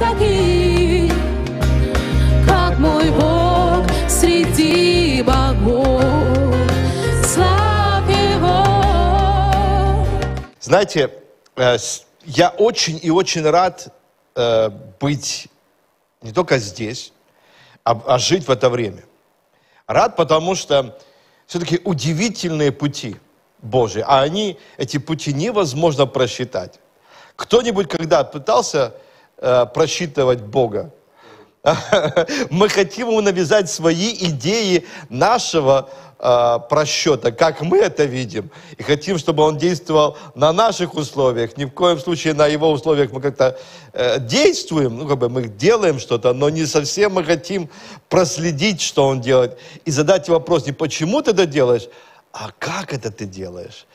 таких, как мой Бог среди богов. Славь Его. Знаете, э, я очень и очень рад э, быть не только здесь, а, а жить в это время. Рад, потому что все-таки удивительные пути Божьи, а они, эти пути невозможно просчитать. Кто-нибудь когда пытался Э, просчитывать Бога. Мы хотим ему навязать свои идеи нашего э, просчета, как мы это видим, и хотим, чтобы он действовал на наших условиях. Ни в коем случае на его условиях мы как-то э, действуем, ну как бы мы делаем что-то, но не совсем мы хотим проследить, что он делает, и задать вопрос не почему ты это делаешь, а как это ты делаешь.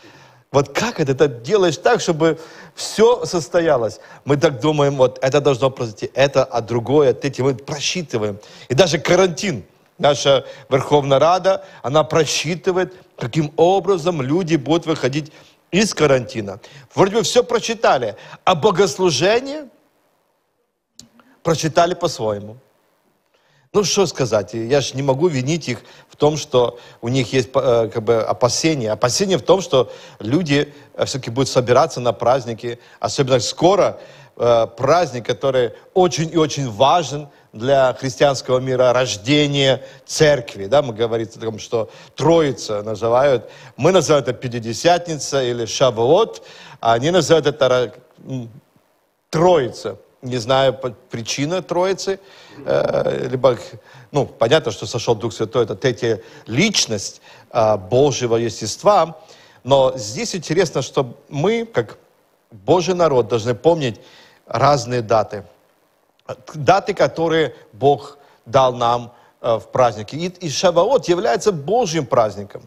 Вот как это? Ты делаешь так, чтобы все состоялось. Мы так думаем, вот это должно произойти, это, а другое, от третье. Мы просчитываем. И даже карантин. Наша Верховная Рада, она просчитывает, каким образом люди будут выходить из карантина. Вроде бы все прочитали, а богослужение прочитали по-своему. Ну, что сказать, я же не могу винить их в том, что у них есть э, как бы опасения. Опасения в том, что люди э, все-таки будут собираться на праздники, особенно скоро э, праздник, который очень и очень важен для христианского мира, рождение церкви. Да, мы говорим о том, что Троица называют. Мы называем это Пятидесятница или Шавуот, а они называют это Троица не знаю, причина Троицы, э, либо, ну, понятно, что сошел Дух Святой, это третья личность э, Божьего естества, но здесь интересно, что мы, как Божий народ, должны помнить разные даты. Даты, которые Бог дал нам э, в празднике. И, и Шаваот является Божьим праздником,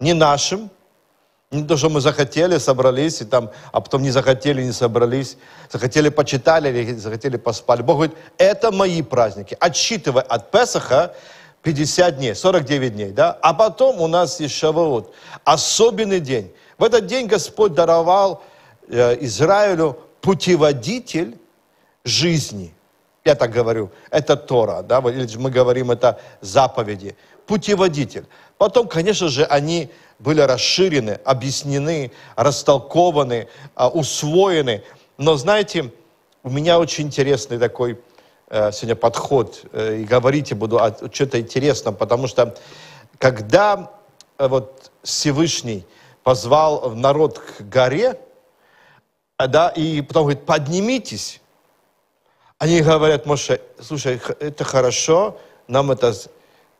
не нашим, не то, что мы захотели, собрались, и там, а потом не захотели, не собрались. Захотели, почитали, или захотели, поспали. Бог говорит, это мои праздники. Отсчитывай от Песаха 50 дней, 49 дней, да? А потом у нас есть Шаваот, особенный день. В этот день Господь даровал э, Израилю путеводитель жизни. Я так говорю, это Тора, да, или мы говорим это заповеди. Путеводитель. Потом, конечно же, они были расширены, объяснены, растолкованы, а, усвоены. Но знаете, у меня очень интересный такой э, сегодня подход, э, и говорить я буду о чем-то интересном, потому что когда э, вот Всевышний позвал народ к горе, да, и потом говорит, поднимитесь. Они говорят, Моше, слушай, это хорошо, нам это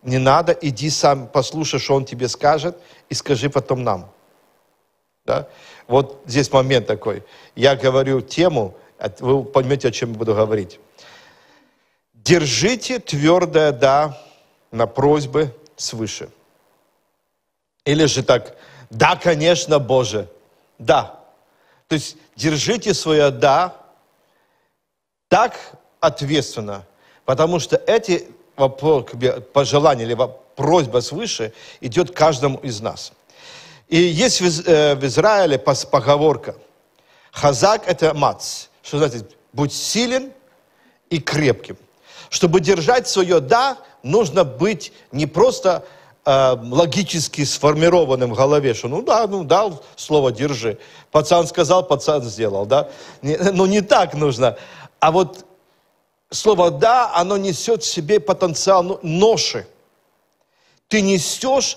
не надо, иди сам, послушай, что он тебе скажет, и скажи потом нам. Да? Вот здесь момент такой. Я говорю тему, а вы поймете, о чем я буду говорить. Держите твердое «да» на просьбы свыше. Или же так, да, конечно, Боже, да. То есть держите свое «да» так ответственно, потому что эти пожелание, или просьба свыше идет каждому из нас. И есть в э, Израиле поговорка «Хазак – это мац», что значит «будь силен и крепким». Чтобы держать свое «да», нужно быть не просто э, логически сформированным в голове, что ну да, ну дал слово «держи», пацан сказал, пацан сделал, да? Не, ну не так нужно. А вот Слово «да», оно несет в себе потенциал ну, ноши. Ты несешь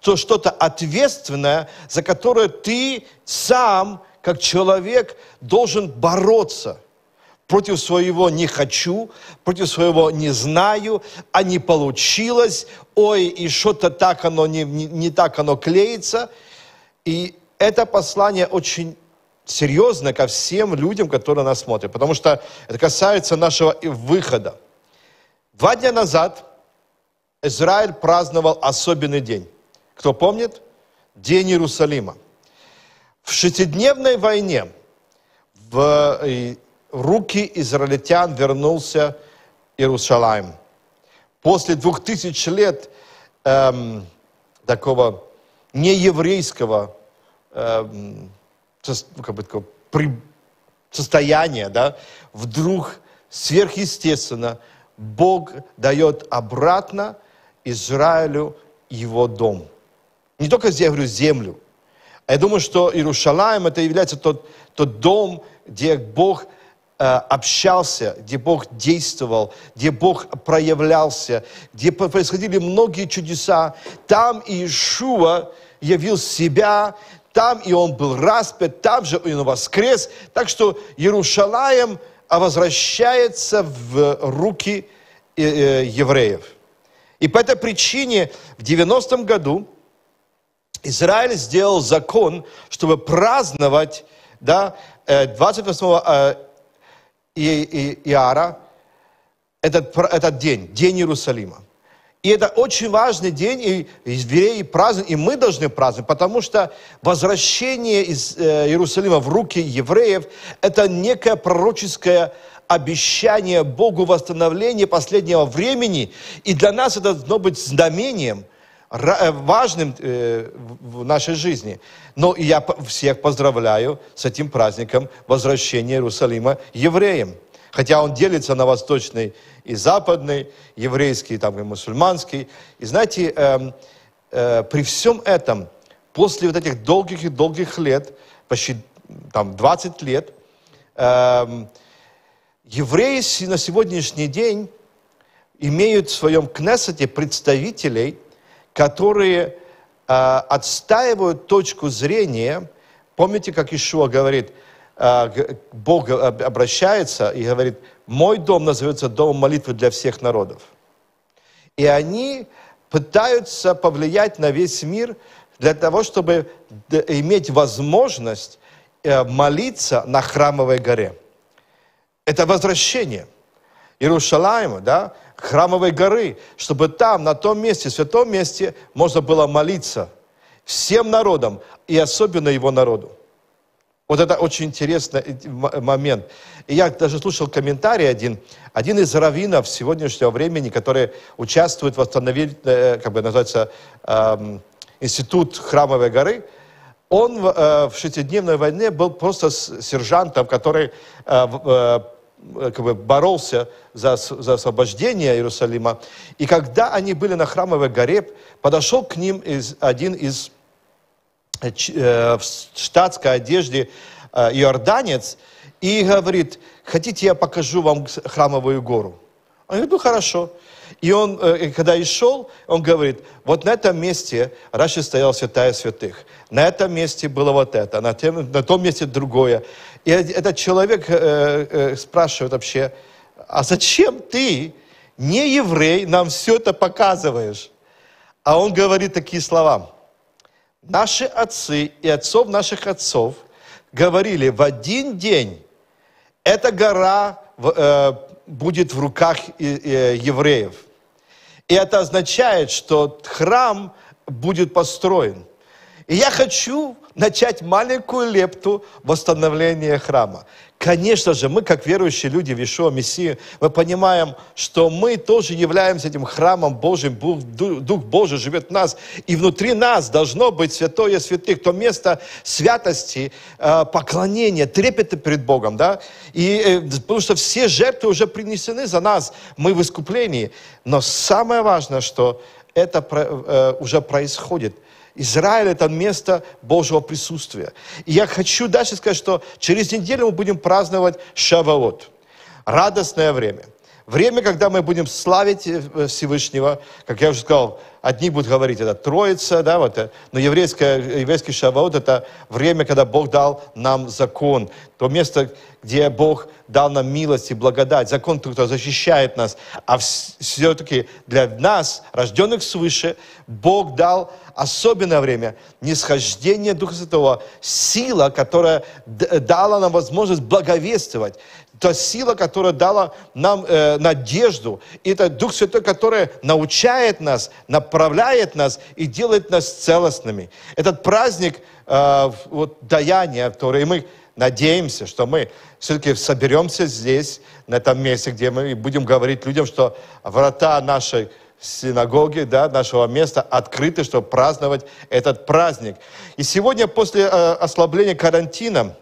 то что-то ответственное, за которое ты сам, как человек, должен бороться против своего «не хочу», против своего «не знаю», «а не получилось», «ой, и что-то так оно, не, не, не так оно клеится». И это послание очень серьезно ко всем людям, которые нас смотрят, потому что это касается нашего выхода. Два дня назад Израиль праздновал особенный день. Кто помнит? День Иерусалима. В шестидневной войне в э, руки израильтян вернулся Иерусалим. После двух тысяч лет эм, такого нееврейского эм, ну, как бы, такое, состояние, да, вдруг сверхъестественно Бог дает обратно Израилю его дом. Не только, я говорю, землю. а Я думаю, что Иерушалаем это является тот, тот дом, где Бог э, общался, где Бог действовал, где Бог проявлялся, где происходили многие чудеса. Там Иешуа явил себя, там и он был распят, там же и он воскрес. Так что Иерушалаем а возвращается в руки э, э, евреев. И по этой причине в 90-м году Израиль сделал закон, чтобы праздновать да, 28 э, Иара, этот, этот день, день Иерусалима. И это очень важный день, и, евреи празднуют, и мы должны праздновать, потому что возвращение из э, Иерусалима в руки евреев – это некое пророческое обещание Богу восстановления последнего времени. И для нас это должно быть знамением, э, важным э, в нашей жизни. Но я всех поздравляю с этим праздником возвращения Иерусалима евреям. Хотя он делится на восточный и западный, еврейский там, и мусульманский. И знаете, э, э, при всем этом, после вот этих долгих и долгих лет, почти там 20 лет, э, евреи на сегодняшний день имеют в своем Кнессете представителей, которые э, отстаивают точку зрения. Помните, как Ишуа говорит – а, Бог обращается и говорит, мой дом назовется домом молитвы для всех народов. И они пытаются повлиять на весь мир для того, чтобы э, иметь возможность э, молиться на храмовой горе. Это возвращение Иерусалима, да, храмовой горы, чтобы там, на том месте, в святом месте, можно было молиться всем народам и особенно его народу. Вот это очень интересный э, момент. И я даже слушал комментарий один, один из раввинов сегодняшнего времени, который участвует в восстановлении, э, как бы называется, эм, институт Храмовой горы, он э, в шестидневной войне был просто с сержантом, который э, э, э, как бы боролся за, за освобождение Иерусалима. И когда они были на Храмовой горе, подошел к ним из, один из Э, в штатской одежде э, иорданец и говорит, хотите я покажу вам храмовую гору? Он говорит, ну хорошо. И он, э, когда и шел, он говорит, вот на этом месте раньше стоял святая святых, на этом месте было вот это, на, тем, на том месте другое. И этот человек спрашивает вообще, а зачем ты, не еврей, нам все это показываешь? А он говорит такие слова – наши отцы и отцов наших отцов говорили, в один день эта гора э, будет в руках э, э, евреев. И это означает, что храм будет построен. И я хочу начать маленькую лепту восстановления храма. Конечно же, мы, как верующие люди в Ишуа Мессии, мы понимаем, что мы тоже являемся этим храмом Божьим, Дух Божий живет в нас, и внутри нас должно быть святое святых, то место святости, э, поклонения, трепета перед Богом, да, и, э, потому что все жертвы уже принесены за нас, мы в искуплении, но самое важное, что это э, уже происходит – Израиль – это место Божьего присутствия. И я хочу дальше сказать, что через неделю мы будем праздновать Шаваот. Радостное время. Время, когда мы будем славить э, Всевышнего, как я уже сказал, одни будут говорить, это Троица, да, вот, э, но еврейское, еврейский Шаваот – это время, когда Бог дал нам закон, то место, где Бог дал нам милость и благодать, закон, кто защищает нас, а все-таки для нас, рожденных свыше, Бог дал особенное время, нисхождение Духа Святого, сила, которая дала нам возможность благовествовать, та сила, которая дала нам э, надежду. И это Дух Святой, который научает нас, направляет нас и делает нас целостными. Этот праздник э, вот, даяния, который мы надеемся, что мы все-таки соберемся здесь, на этом месте, где мы будем говорить людям, что врата нашей синагоги да, нашего места открыты, чтобы праздновать этот праздник. И сегодня после э, ослабления карантина,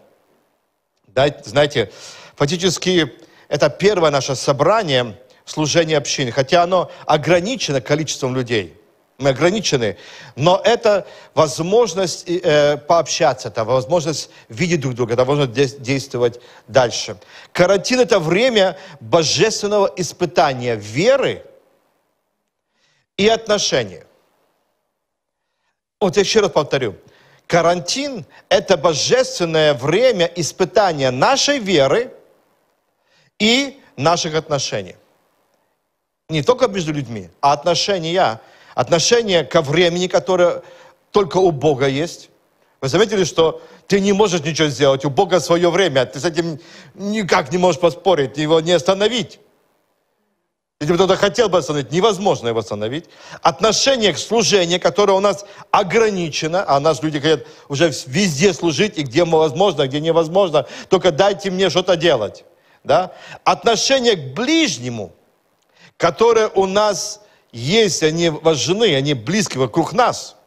да, знаете, фактически это первое наше собрание служения общины, хотя оно ограничено количеством людей. Мы ограничены, но это возможность э, пообщаться, это возможность видеть друг друга, это возможность действовать дальше. Карантин – это время божественного испытания веры – и отношения. Вот я еще раз повторю. Карантин – это божественное время испытания нашей веры и наших отношений. Не только между людьми, а отношения. Отношения ко времени, которое только у Бога есть. Вы заметили, что ты не можешь ничего сделать, у Бога свое время, а ты с этим никак не можешь поспорить, его не остановить. Если бы кто-то хотел бы восстановить, невозможно его восстановить. Отношение к служению, которое у нас ограничено, а нас люди говорят, уже везде служить, и где возможно, а где невозможно, только дайте мне что-то делать. Да? Отношение к ближнему, которое у нас есть, они важны, они близки вокруг нас –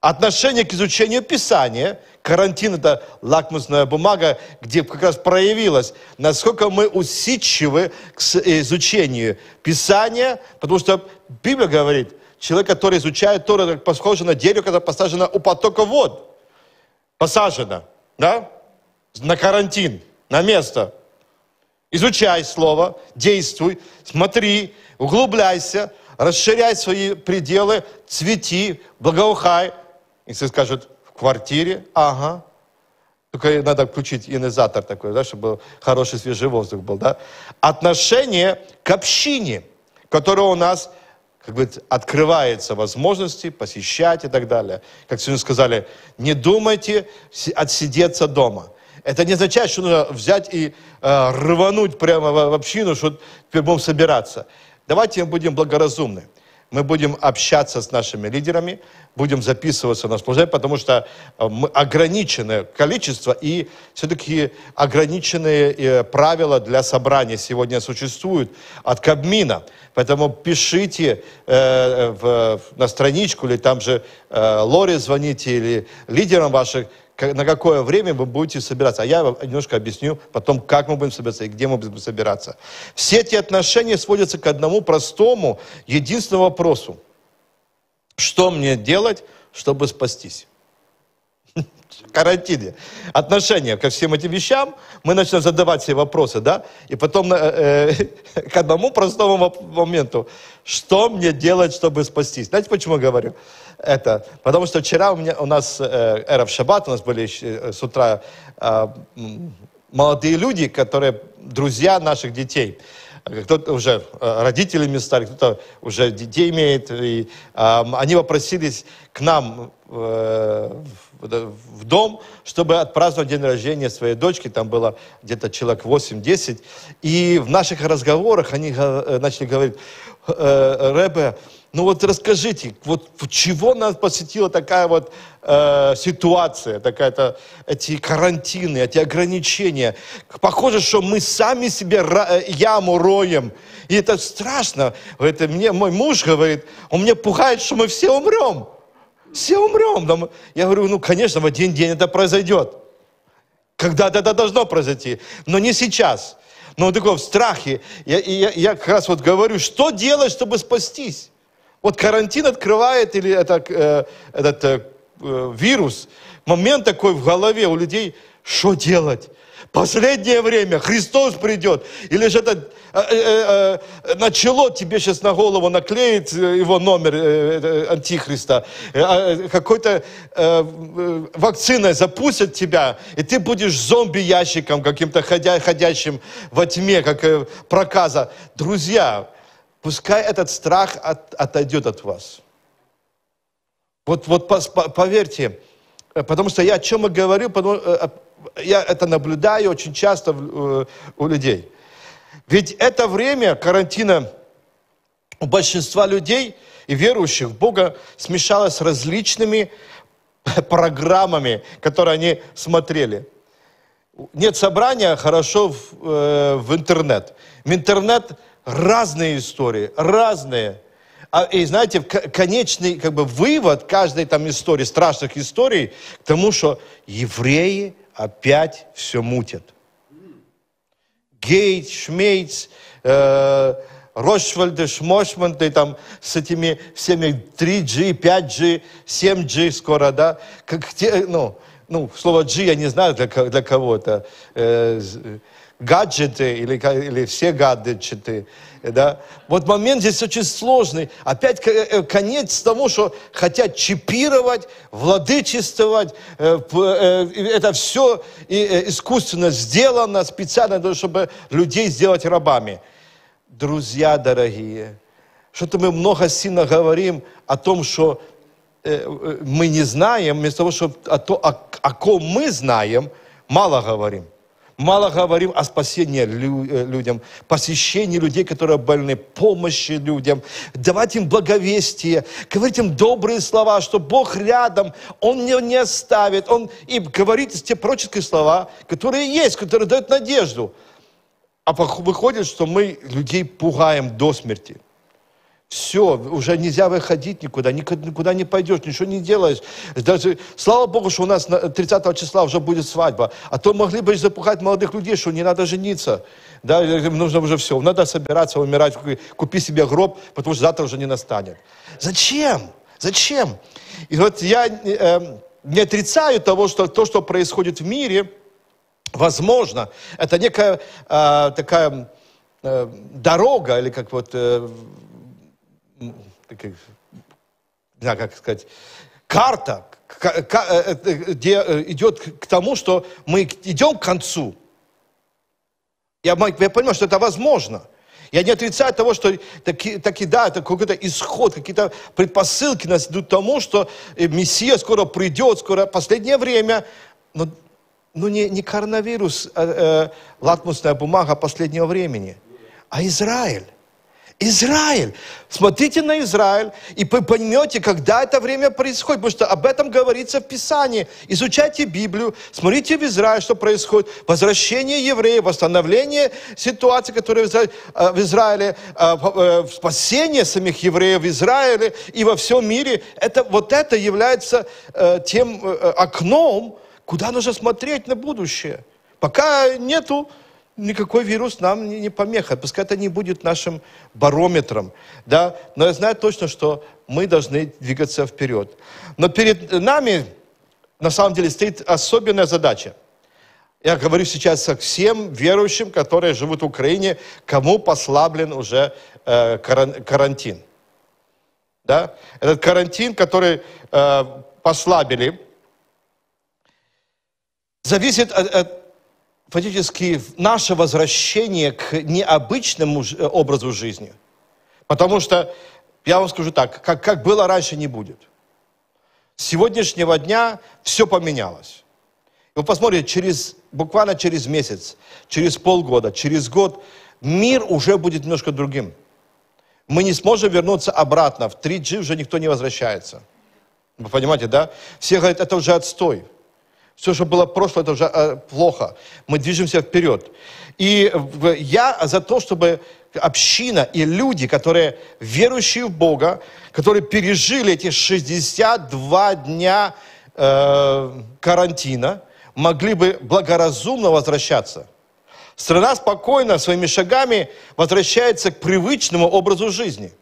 Отношение к изучению Писания, карантин – это лакмусная бумага, где как раз проявилось, насколько мы усидчивы к изучению Писания, потому что Библия говорит, человек, который изучает Тору, это похоже на дерево, которое посажено у потока вод. Посажено, да? На карантин, на место. Изучай слово, действуй, смотри, углубляйся, расширяй свои пределы, цвети, благоухай – и Если скажут в квартире, ага, только надо включить ионизатор такой, да, чтобы хороший свежий воздух был. Да? Отношение к общине, которое у нас как бы открывается возможности посещать и так далее. Как сегодня сказали, не думайте отсидеться дома. Это не означает, что нужно взять и э, рвануть прямо в общину, что теперь будем собираться. Давайте мы будем благоразумны мы будем общаться с нашими лидерами, будем записываться на служение, потому что э, мы ограниченное количество и все-таки ограниченные э, правила для собрания сегодня существуют от Кабмина. Поэтому пишите э, в, на страничку или там же э, Лоре звоните или лидерам ваших на какое время вы будете собираться. А я вам немножко объясню потом, как мы будем собираться и где мы будем собираться. Все эти отношения сводятся к одному простому, единственному вопросу. Что мне делать, чтобы спастись? карантине. Отношение ко всем этим вещам, мы начинаем задавать себе вопросы, да, и потом э, э, к одному простому моменту, что мне делать, чтобы спастись. Знаете, почему я говорю? это, потому что вчера у, меня, у нас э, эра в шаббат, у нас были э, с утра э, молодые люди, которые друзья наших детей. Кто-то уже э, родителями стали, кто-то уже детей имеет. И, э, они попросились к нам э, в дом, чтобы отпраздновать день рождения своей дочки. Там было где-то человек 8-10. И в наших разговорах они начали говорить, э, Рэбе, ну вот расскажите, вот чего нас посетила такая вот э, ситуация, такая-то эти карантины, эти ограничения. Похоже, что мы сами себе э, яму роем. И это страшно. Это мне мой муж говорит, он меня пугает, что мы все умрем. Все умрем. Я говорю, ну, конечно, в один день это произойдет. Когда-то это должно произойти, но не сейчас. Но он такой в страхе. Я, я, я как раз вот говорю, что делать, чтобы спастись? Вот карантин открывает или это, э, этот э, э, вирус. Момент такой в голове у людей, что делать? Последнее время Христос придет. Или же это э э, э, э, начало тебе сейчас на голову наклеит его номер э, антихриста. Э, а, Какой-то э, вакциной запустят тебя, и ты будешь зомби-ящиком каким-то ходя, ходящим во тьме, как проказа. Друзья, Пускай этот страх от, отойдет от вас. Вот, вот поверьте, э, потому что я о чем и говорю, потому, э, я это наблюдаю очень часто э, у людей. Ведь это время карантина у большинства людей и верующих в Бога смешалось с различными программами, которые они смотрели. Нет собрания, хорошо в, в интернет. В интернет разные истории, разные. А, и знаете, конечный как бы, вывод каждой там истории, страшных историй, к тому, что евреи опять все мутят. Гейт, Шмейц, э, Рошвальды, Шмошманты, там с этими всеми 3G, 5G, 7G скоро, да, как те, ну, ну, слово G я не знаю для, для кого-то. Э, гаджеты или, или все гаджеты. Да? Вот момент здесь очень сложный. Опять э, э, конец тому, что хотят чипировать, владычествовать. Э, это все искусственно сделано специально, чтобы людей сделать рабами. Друзья дорогие, что-то мы много сильно говорим о том, что мы не знаем, вместо того, чтобы о, то, о, о ком мы знаем, мало говорим – Мало говорим о спасении э, людям, посещении людей, которые больны, помощи людям. Давать им благовестие, говорить им добрые слова, что Бог рядом, Он не, не оставит. Он и говорит те прочие слова, которые есть, которые дают надежду. А выходит, что мы людей пугаем до смерти – все, уже нельзя выходить никуда, никуда не пойдешь, ничего не делаешь. Даже, слава Богу, что у нас 30 числа уже будет свадьба. А то могли бы запухать молодых людей, что не надо жениться. Да, нужно уже все, надо собираться, умирать, купи себе гроб, потому что завтра уже не настанет. Зачем? Зачем? И вот я э, не отрицаю того, что то, что происходит в мире, возможно, это некая э, такая э, дорога, или как вот... Э, Такая, не знаю, как сказать, карта, э, э, э, где идет к тому, что мы идем к концу. Я, я понимаю, что это возможно. Я не отрицаю того, что таки, таки да, это какой-то исход, какие-то предпосылки нас идут к тому, что Мессия скоро придет, скоро последнее время. Но, но не, не коронавирус, а, э, латмусная бумага последнего времени, а Израиль. Израиль. Смотрите на Израиль, и вы поймете, когда это время происходит, потому что об этом говорится в Писании. Изучайте Библию, смотрите в Израиль, что происходит. Возвращение евреев, восстановление ситуации, которая в э, Израиле, э, э, спасение самих евреев в Израиле и во всем мире. Это, вот это является тем окном, куда нужно смотреть на будущее. Пока нету никакой вирус нам не, помеха, пускай это не будет нашим барометром, да, но я знаю точно, что мы должны двигаться вперед. Но перед нами, на самом деле, стоит особенная задача. Я говорю сейчас со всем верующим, которые живут в Украине, кому послаблен уже э, карантин. Да? Этот карантин, который э, послабили, зависит от, от фактически наше возвращение к необычному э, образу жизни. Потому что, я вам скажу так, как, как было раньше, не будет. С сегодняшнего дня все поменялось. Вы посмотрите, через, буквально через месяц, через полгода, через год мир уже будет немножко другим. Мы не сможем вернуться обратно. В 3G уже никто не возвращается. Вы понимаете, да? Все говорят, это уже отстой. Все, что было прошлое, это уже э, плохо. Мы движемся вперед. И я за то, чтобы община и люди, которые верующие в Бога, которые пережили эти 62 дня э, карантина, могли бы благоразумно возвращаться. Страна спокойно своими шагами возвращается к привычному образу жизни –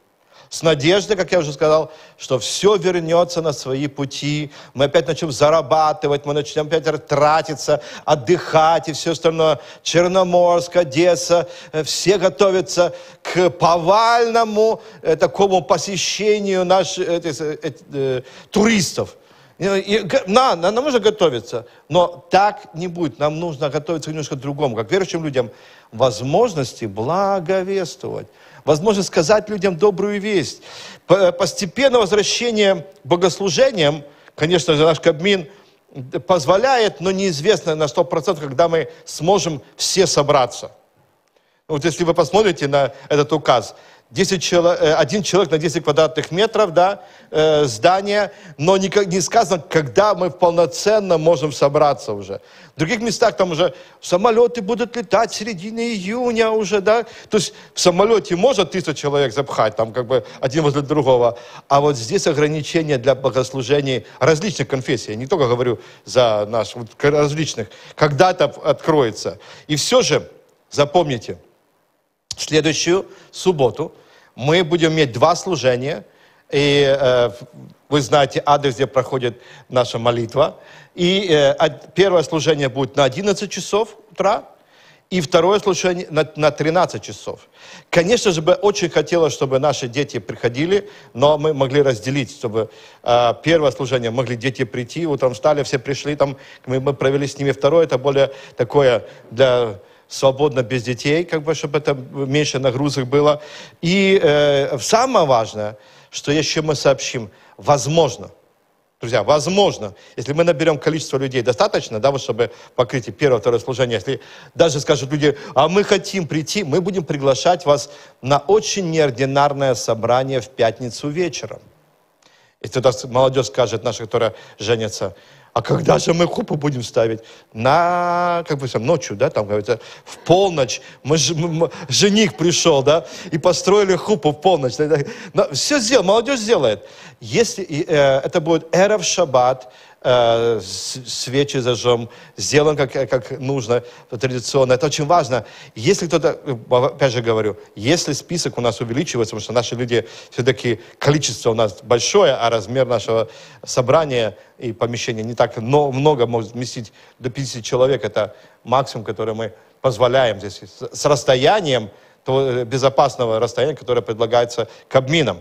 с надеждой, как я уже сказал, что все вернется на свои пути, мы опять начнем зарабатывать, мы начнем опять тратиться, отдыхать и все остальное. Черноморск, Одесса, э, все готовятся к повальному э, такому посещению наших э э, э, э, туристов. И, на, на, нам нужно готовиться, но так не будет. Нам нужно готовиться немножко к другому. Как верующим людям возможности благовествовать возможность сказать людям добрую весть. Э, Постепенно возвращение богослужением, конечно же, наш Кабмин э, позволяет, но неизвестно на 100%, когда мы сможем все собраться. Вот если вы посмотрите на этот указ, 10 человек, э, один человек на 10 квадратных метров да, э, здание, но не сказано, когда мы полноценно можем собраться уже. В других местах там уже самолеты будут летать в середине июня уже, да. То есть в самолете можно 300 человек запхать, там как бы один возле другого. А вот здесь ограничения для богослужений различных конфессий, я не только говорю за наших, вот различных, когда-то откроется. И все же, запомните – следующую субботу мы будем иметь два служения. И э, вы знаете адрес, где проходит наша молитва. И э, первое служение будет на 11 часов утра, и второе служение на, на 13 часов. Конечно же, бы очень хотелось, чтобы наши дети приходили, но мы могли разделить, чтобы э, первое служение могли дети прийти, утром встали, все пришли, там, мы, мы провели с ними второе, это более такое для свободно, без детей, как бы, чтобы это меньше нагрузок было. И э, самое важное, что еще мы сообщим, возможно, Друзья, возможно, если мы наберем количество людей достаточно, да, вот чтобы покрыть первое, второе служение, если даже скажут люди, а мы хотим прийти, мы будем приглашать вас на очень неординарное собрание в пятницу вечером. Если тогда молодежь скажет, наша, которая женится, а когда же мы хупу будем ставить? На, как бы там, ночью, да, там говорится, в полночь. Мы, мы, жених пришел, да, и построили хупу в полночь. Но все сделал, молодежь делает. Если, э, это будет эра в шаббат, Э, свечи зажжем, сделан как, как нужно, традиционно. Это очень важно. Если кто-то, э, опять же говорю, если список у нас увеличивается, потому что наши люди, все-таки количество у нас большое, а размер нашего собрания и помещения не так но много, может вместить до 50 человек, это максимум, который мы позволяем здесь. С расстоянием, э, безопасного расстояния, которое предлагается Кабмином.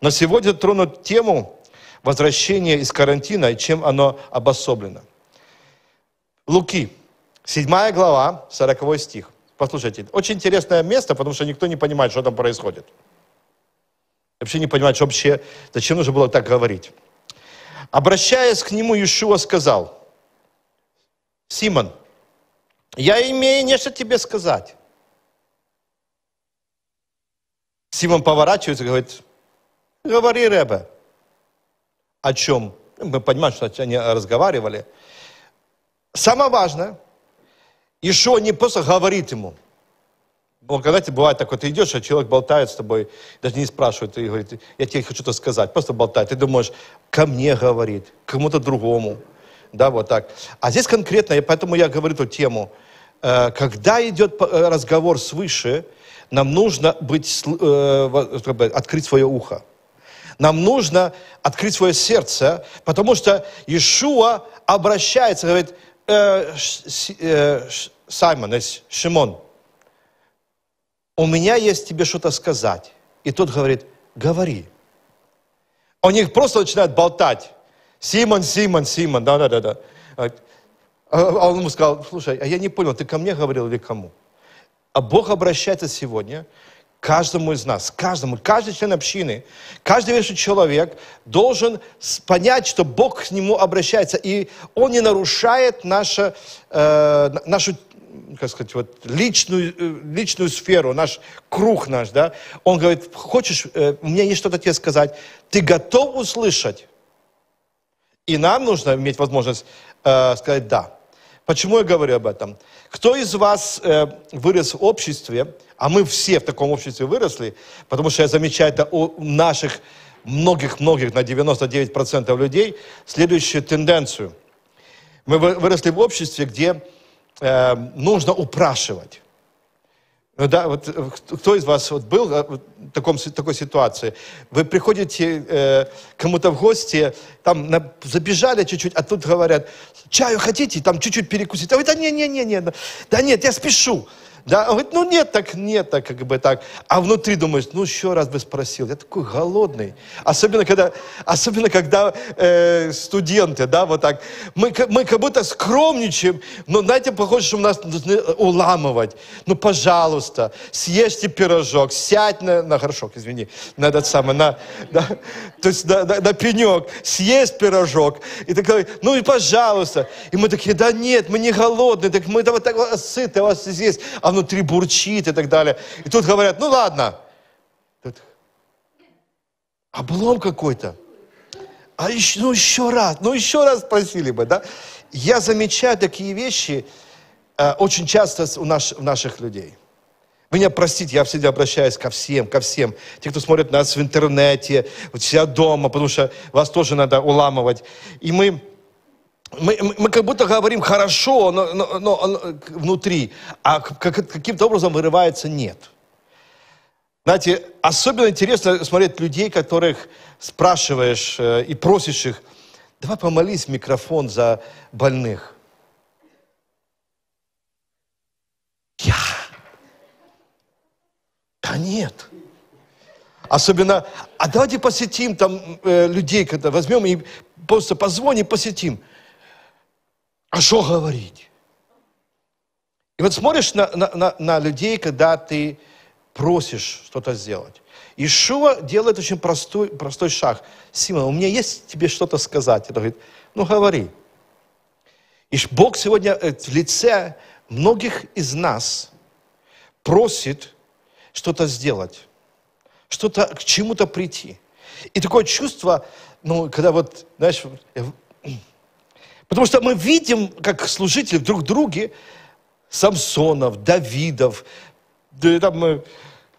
Но сегодня тронут тему, возвращение из карантина и чем оно обособлено. Луки, 7 глава, 40 стих. Послушайте, очень интересное место, потому что никто не понимает, что там происходит. Вообще не понимает, что вообще, зачем нужно было так говорить. Обращаясь к нему, Иешуа сказал, «Симон, я имею нечто тебе сказать». Симон поворачивается и говорит, «Говори, Ребе» о чем, мы понимаем, что они разговаривали. Самое важное, еще не просто говорит ему. Вот когда бывает такое, ты идешь, а человек болтает с тобой, даже не спрашивает, и говорит, я тебе хочу что-то сказать, просто болтает. Ты думаешь, ко мне говорит, к кому-то другому. Да, вот так. А здесь конкретно, и поэтому я говорю эту тему, э, когда идет э, разговор свыше, нам нужно быть, э, открыть свое ухо. Нам нужно открыть свое сердце, потому что Иешуа обращается, говорит, э, э, Саймон, э, Шимон, у меня есть тебе что-то сказать. И тот говорит, говори. У них просто начинают болтать. Симон, Симон, Симон, да-да-да. А, а он ему сказал, слушай, а я не понял, ты ко мне говорил или кому? А Бог обращается сегодня – каждому из нас, каждому, каждый член общины, каждый верующий человек должен понять, что Бог к нему обращается, и Он не нарушает наше, э, нашу как сказать, вот личную, э, личную сферу, наш круг наш, да, он говорит, хочешь, э, у меня есть что-то тебе сказать, ты готов услышать? И нам нужно иметь возможность э, сказать «да». Почему я говорю об этом? Кто из вас э, вырос в обществе, а мы все в таком обществе выросли, потому что я замечаю это у наших многих-многих, на 99% людей, следующую тенденцию. Мы выросли в обществе, где э, нужно упрашивать. Ну да, вот э, кто из вас вот был э, в таком, такой ситуации? Вы приходите э, кому-то в гости, там на, забежали чуть-чуть, а тут говорят, чаю хотите, там чуть-чуть перекусить. А вы, да не-не-не, да нет, я спешу. Да? Он говорит, ну нет, так нет, так как бы так. А внутри думаешь, ну еще раз бы спросил, я такой голодный. Особенно когда, особенно когда э, студенты, да, вот так. Мы, мы как будто скромничаем, но знаете, похоже, что у нас должны уламывать. Ну, пожалуйста, съешьте пирожок, сядь на, на горшок, извини, на этот самый, на, да, то есть на, на, на пенек, съесть пирожок. И такой, ну и пожалуйста. И мы такие, да нет, мы не голодные, так мы вот так вот сыты, у вас здесь. А внутри бурчит и так далее. И тут говорят, ну ладно. Тут облом какой-то. А еще, ну еще раз, ну еще раз спросили бы, да? Я замечаю такие вещи э, очень часто у, наш, у наших людей. Меня простит, я всегда обращаюсь ко всем, ко всем. Те, кто смотрит нас в интернете, вот себя дома, потому что вас тоже надо уламывать. И мы мы, мы как будто говорим хорошо, но, но, но э, внутри, а как, каким-то образом вырывается нет. Знаете, особенно интересно смотреть людей, которых спрашиваешь э, и просишь их, давай помолись в микрофон за больных. Я? Да нет. Особенно, а давайте посетим там э, людей, когда возьмем и просто позвоним, посетим а что говорить? И вот смотришь на, на, на, на людей, когда ты просишь что-то сделать. Ишуа делает очень простой, простой шаг. Симон, у меня есть тебе что-то сказать. Это говорит, ну говори. И Бог сегодня э, в лице многих из нас просит что-то сделать, что-то к чему-то прийти. И такое чувство, ну, когда вот, знаешь, Потому что мы видим, как служители друг друге, Самсонов, Давидов, там, э,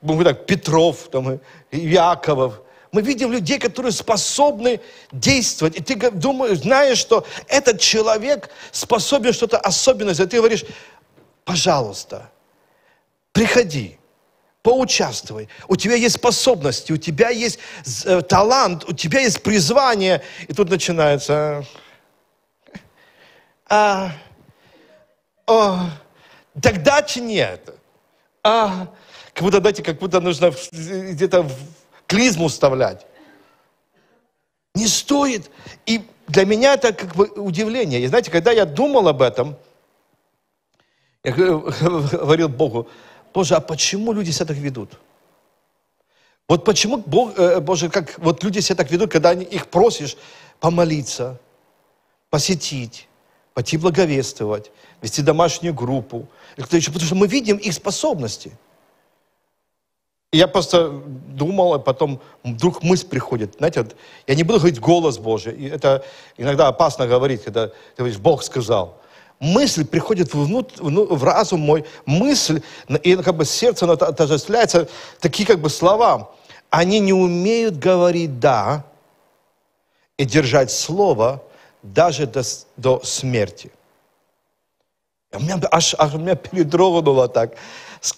мы так, Петров, там, э, Яковов. Мы видим людей, которые способны действовать. И ты думаешь, знаешь, что этот человек способен что-то особенное. сделать. ты говоришь, пожалуйста, приходи, поучаствуй. У тебя есть способности, у тебя есть э, талант, у тебя есть призвание. И тут начинается а, о, тогда чи это, А, как будто, знаете, как будто нужно где-то клизму вставлять. Не стоит. И для меня это как бы удивление. И знаете, когда я думал об этом, я говорил Богу, Боже, а почему люди себя так ведут? Вот почему, Бог, э, Боже, как вот люди себя так ведут, когда их просишь помолиться, посетить, пойти благовествовать, вести домашнюю группу, или кто еще, потому что мы видим их способности. И я просто думал, а потом вдруг мысль приходит. Знаете, вот, я не буду говорить голос Божий, и это иногда опасно говорить, когда ты говоришь, Бог сказал. Мысль приходит внут, ну, в разум мой, мысль, и как бы сердце оно отождествляется, такие как бы слова. Они не умеют говорить «да» и держать слово, даже до, до смерти. А у меня аж, аж меня передрогнуло так.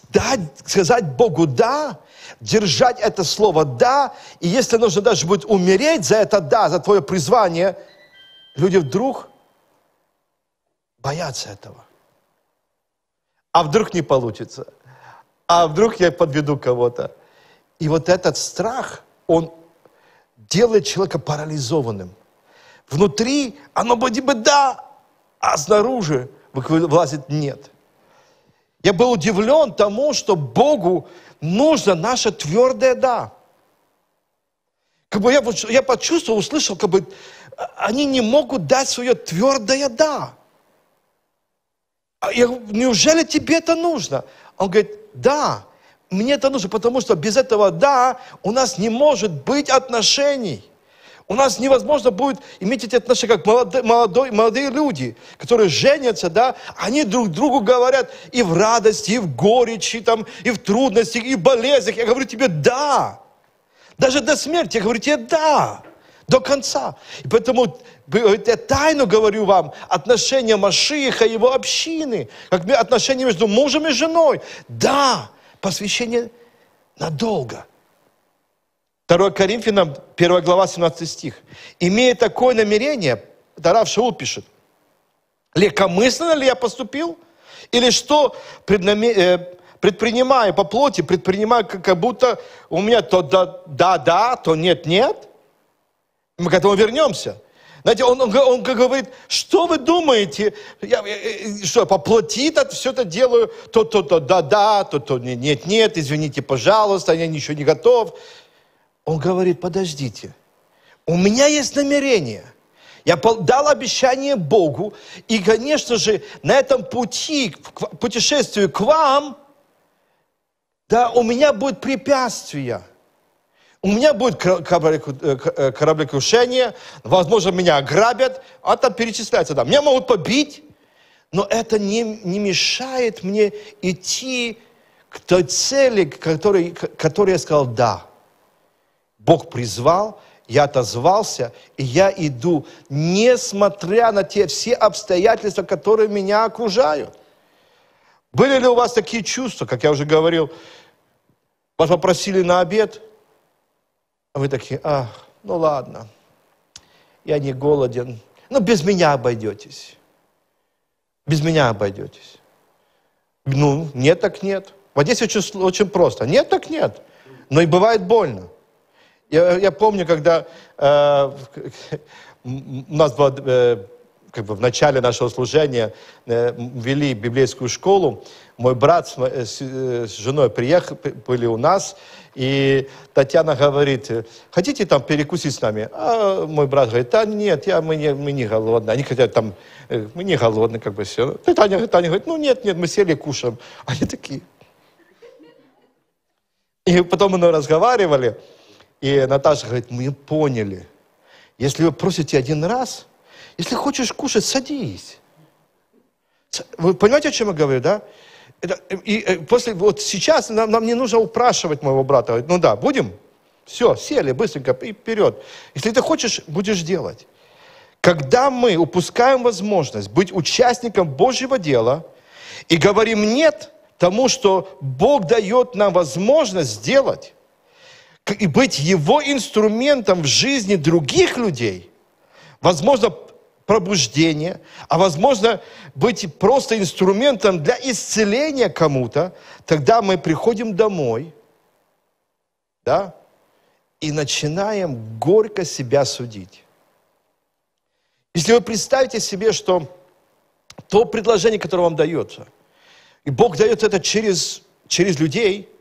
Дать, сказать Богу «да», держать это слово «да», и если нужно даже будет умереть за это «да», за твое призвание, люди вдруг боятся этого. А вдруг не получится? А вдруг я подведу кого-то? И вот этот страх, он делает человека парализованным. Внутри оно вроде бы да, а снаружи вылазит нет. Я был удивлен тому, что Богу нужно наше твердое «да». Как бы я, я почувствовал, услышал, как бы а, они не могут дать свое твердое «да». А я говорю, неужели тебе это нужно? Он говорит, да, мне это нужно, потому что без этого «да» у нас не может быть отношений. У нас невозможно будет иметь эти отношения, как молодые, молодые, молодые люди, которые женятся, да, они друг другу говорят и в радости, и в горечи, там, и в трудностях, и в болезнях. Я говорю тебе «да». Даже до смерти я говорю тебе «да» до конца. И поэтому э, я тайну говорю вам, отношения Машиха и его общины, как отношения между мужем и женой. Да, посвящение надолго – 2 Коринфянам, 1 глава, 17 стих. «Имея такое намерение, Тарав Шаул пишет, легкомысленно ли я поступил? Или что э, предпринимаю по плоти, предпринимаю, как будто у меня то да-да, то нет-нет? Мы к этому вернемся. Знаете, он, он, он говорит, что вы думаете, я, э, э, что по плоти -то, все это делаю, то-то-то да-да, то-то нет-нет, извините, пожалуйста, я ничего не готов. Он говорит, подождите, у меня есть намерение. Я дал обещание Богу, и, конечно же, на этом пути, путешествию к вам, да, у меня будет препятствия. У меня будет э, э, кораблекрушение, возможно, меня ограбят, а там перечисляется, да, меня могут побить, но это не, не мешает мне идти к той цели, которой, которой я сказал «да». Бог призвал, я отозвался, и я иду, несмотря на те все обстоятельства, которые меня окружают. Были ли у вас такие чувства, как я уже говорил, вас попросили на обед, а вы такие, ах, ну ладно, я не голоден, Ну без меня обойдетесь. Без меня обойдетесь. Ну, нет так нет. Вот здесь очень, очень просто. Нет так нет. Но и бывает больно. Я, я помню, когда э, у нас было э, как бы в начале нашего служения э, вели библейскую школу, мой брат с, с, э, с женой приехали, были у нас, и Татьяна говорит, хотите там перекусить с нами? А мой брат говорит, да нет, я, мы, не, мы не голодны. Они хотят там, э, мы не голодны, как бы все. Татьяна Таня, говорит, ну нет, нет, мы сели кушаем. Они такие. И потом мы разговаривали, и Наташа говорит, мы поняли. Если вы просите один раз, если хочешь кушать, садись. Вы понимаете, о чем я говорю, да? и э, после, вот сейчас нам, нам не нужно упрашивать моего брата. ну да, будем? Все, сели быстренько и вперед. Если ты хочешь, будешь делать. Когда мы упускаем возможность быть участником Божьего дела и говорим «нет» тому, что Бог дает нам возможность сделать, и быть его инструментом в жизни других людей, возможно, пробуждение, а возможно, быть просто инструментом для исцеления кому-то, тогда мы приходим домой, да, и начинаем горько себя судить. Если вы представите себе, что то предложение, которое вам дается, и Бог дает это через, через людей –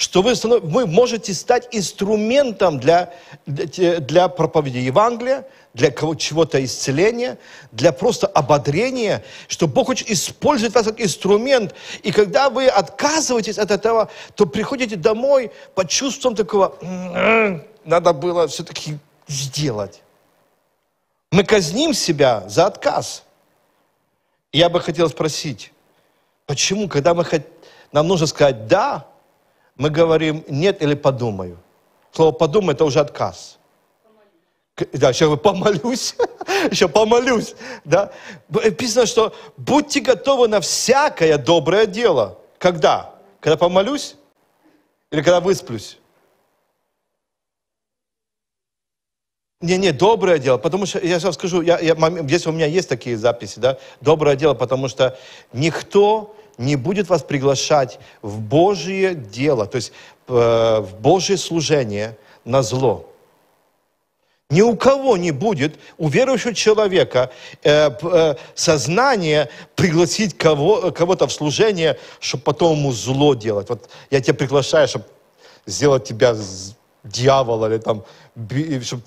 что вы, станов... вы можете стать инструментом для, для проповеди Евангелия, для чего-то исцеления, для просто ободрения, что Бог хочет использовать вас как инструмент. И когда вы отказываетесь от этого, то приходите домой под чувством такого, надо было все-таки сделать. Мы казним себя за отказ. Я бы хотел спросить, почему, когда мы хот... нам нужно сказать «да», мы говорим «нет» или «подумаю». Слово «подумай» – это уже отказ. Помолюсь. Да, еще «помолюсь», еще «помолюсь». Да? Писано, что «будьте готовы на всякое доброе дело». Когда? Когда помолюсь? Или когда высплюсь? Не, не, доброе дело, потому что, я сейчас скажу, я, я, если у меня есть такие записи, да, доброе дело, потому что никто не будет вас приглашать в Божие дело, то есть э, в Божье служение на зло. Ни у кого не будет, у верующего человека, э, э, сознание пригласить кого, кого-то в служение, чтобы потом ему зло делать. Вот я тебя приглашаю, чтобы сделать тебя дьявола или там, чтобы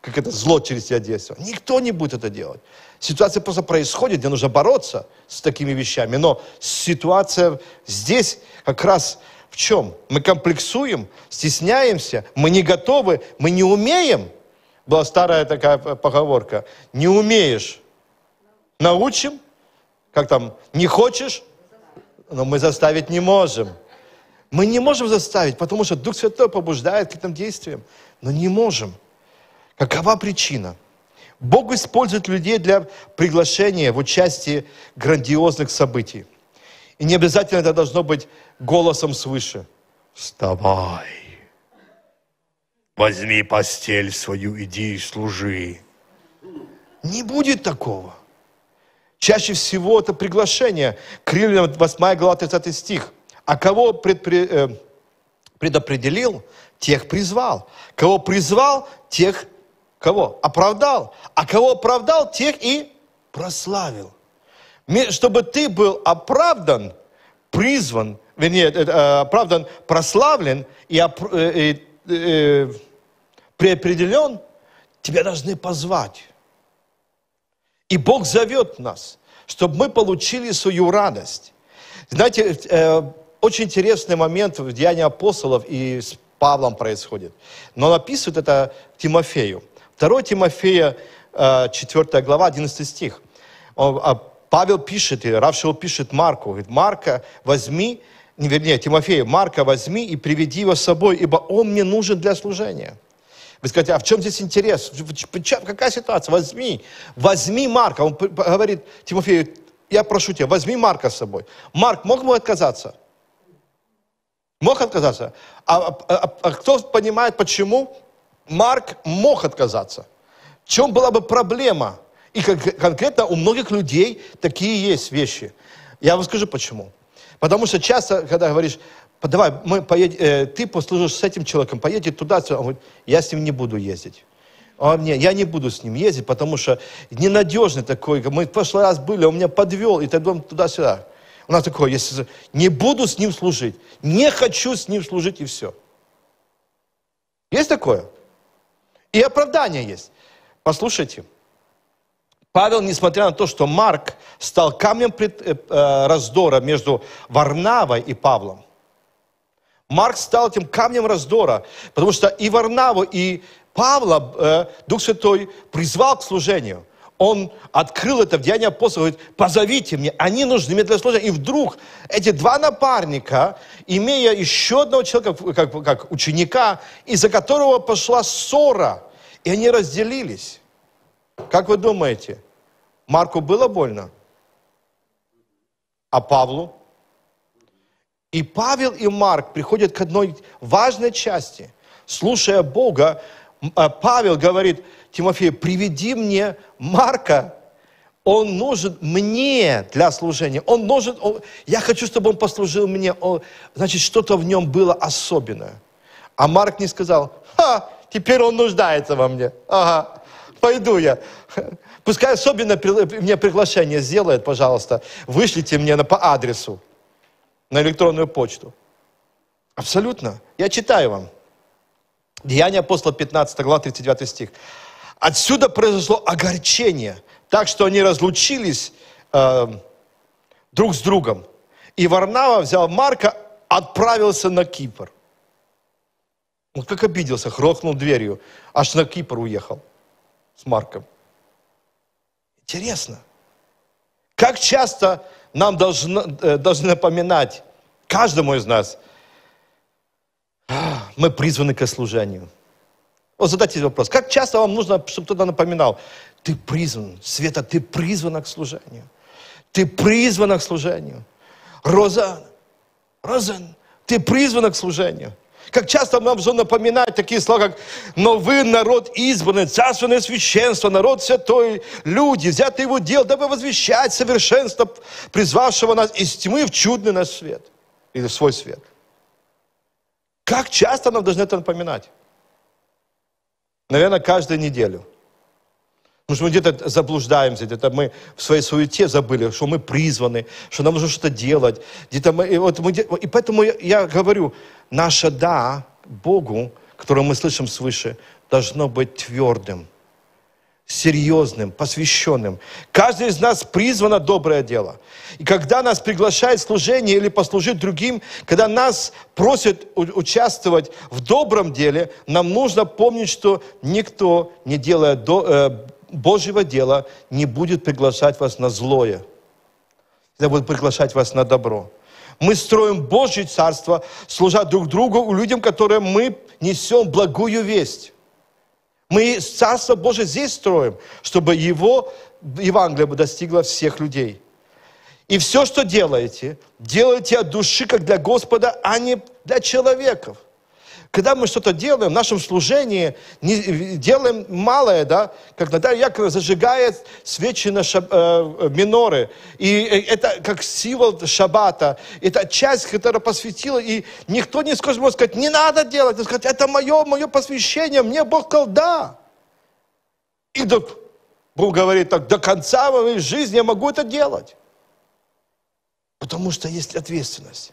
как это зло через тебя действовало. Никто не будет это делать. Ситуация просто происходит, мне нужно бороться с такими вещами. Но ситуация здесь как раз в чем? Мы комплексуем, стесняемся, мы не готовы, мы не умеем. Была старая такая поговорка. Не умеешь. Научим. Как там? Не хочешь? Но мы заставить не можем. Мы не можем заставить, потому что Дух Святой побуждает к этим действиям. Но не можем. Какова причина? Бог использует людей для приглашения в участие грандиозных событий. И не обязательно это должно быть голосом свыше. Вставай, возьми постель свою, иди и служи. Не будет такого. Чаще всего это приглашение. Крылья 8 глава 30 стих. А кого предпри... Э, предопределил, тех призвал. Кого призвал, тех Кого? Оправдал. А кого оправдал, тех и прославил. Чтобы ты был оправдан, призван, вернее, э, э, оправдан, прославлен и, оп- и, и преопределен, тебя должны позвать. И Бог зовет нас, чтобы мы получили свою радость. Знаете, э, очень интересный момент в Деянии апостолов и с Павлом происходит. Но он описывает это Тимофею. 2 Тимофея, 4 э, глава, 11 стих. А Павел пишет, и Равшил пишет Марку, говорит, Марка возьми, не вернее, Тимофея, Марка возьми и приведи его с собой, ибо он мне нужен для служения. Вы скажете, а в чем здесь интерес? Какая ситуация? Возьми, возьми Марка. Он говорит Тимофею, я прошу тебя, возьми Марка с собой. Марк мог бы отказаться? Мог отказаться. А, а, а, а кто понимает, почему Марк мог отказаться. В чем была бы проблема? И конкретно у многих людей такие есть вещи. Я вам скажу почему. Потому что часто, когда говоришь, давай, мы поедем, э, ты послужишь с этим человеком, поедет туда, он говорит, я с ним не буду ездить. А мне, я не буду с ним ездить, потому что ненадежный такой, мы в прошлый раз были, он меня подвел, и тогда туда-сюда. У нас такое, если не буду с ним служить, не хочу с ним служить, и все. Есть такое? И оправдание есть. Послушайте, Павел, несмотря на то, что Марк стал камнем э, э, раздора между Варнавой и Павлом, Марк стал этим камнем раздора, потому что и Варнаву, и Павла э, Дух Святой призвал к служению. Он открыл это в Деянии апостолов, говорит, позовите мне, они нужны мне для служения. И вдруг эти два напарника, имея еще одного человека как, как ученика, из-за которого пошла ссора – и они разделились. Как вы думаете, Марку было больно? А Павлу? И Павел и Марк приходят к одной важной части. Слушая Бога, э, Павел говорит, Тимофей, приведи мне Марка, он нужен мне для служения. Он нужен, он, я хочу, чтобы он послужил мне. Он, значит, что-то в нем было особенное. А Марк не сказал, ха, Теперь он нуждается во мне. Ага, пойду я. Пускай особенно мне приглашение сделает, пожалуйста. Вышлите мне на, по адресу, на электронную почту. Абсолютно. Я читаю вам. Деяние апостола 15, глава 39 стих. Отсюда произошло огорчение, так что они разлучились э, друг с другом. И Варнава взял Марка, отправился на Кипр. Он как обиделся, хрохнул дверью, аж на Кипр уехал с Марком. Интересно, как часто нам должно, э, должны напоминать, каждому из нас, «А, мы призваны к служению. Вот задайте вопрос, как часто вам нужно, чтобы кто-то напоминал, ты призван, Света, ты призвана к служению. Ты призвана к служению. Розан, Розан, ты призвана к служению. Как часто нам нужно напоминать такие слова, как "но вы народ избранный, царственное священство, народ святой, люди, взяты его дел, дабы возвещать совершенство, призвавшего нас из тьмы в чудный наш свет» или в свой свет. Как часто нам должны это напоминать? Наверное, каждую неделю – Потому что мы где-то заблуждаемся, где-то мы в своей суете забыли, что мы призваны, что нам нужно что-то делать. Где-то мы, и, вот мы, и поэтому я, я говорю, наше «да» Богу, которое мы слышим свыше, должно быть твердым, серьезным, посвященным. Каждый из нас призвано доброе дело. И когда нас приглашает служение или послужить другим, когда нас просят участвовать в добром деле, нам нужно помнить, что никто не делает Божьего дела не будет приглашать вас на злое, это будет приглашать вас на добро. Мы строим Божье царство, служа друг другу, у людям, которым мы несем благую весть. Мы Царство Божье здесь строим, чтобы Его Евангелие бы достигло всех людей. И все, что делаете, делайте от души, как для Господа, а не для человеков. Когда мы что-то делаем в нашем служении, не, э, делаем малое, да, как Наталья Яковлева зажигает свечи на шаб, э, э миноры. И э, это как символ шаббата. Это часть, которая посвятила. И никто не скажет, может сказать, не надо делать. Сказать, это мое, мое посвящение, мне Бог колда, И да, Бог говорит так, до конца моей жизни я могу это делать. Потому что есть ответственность.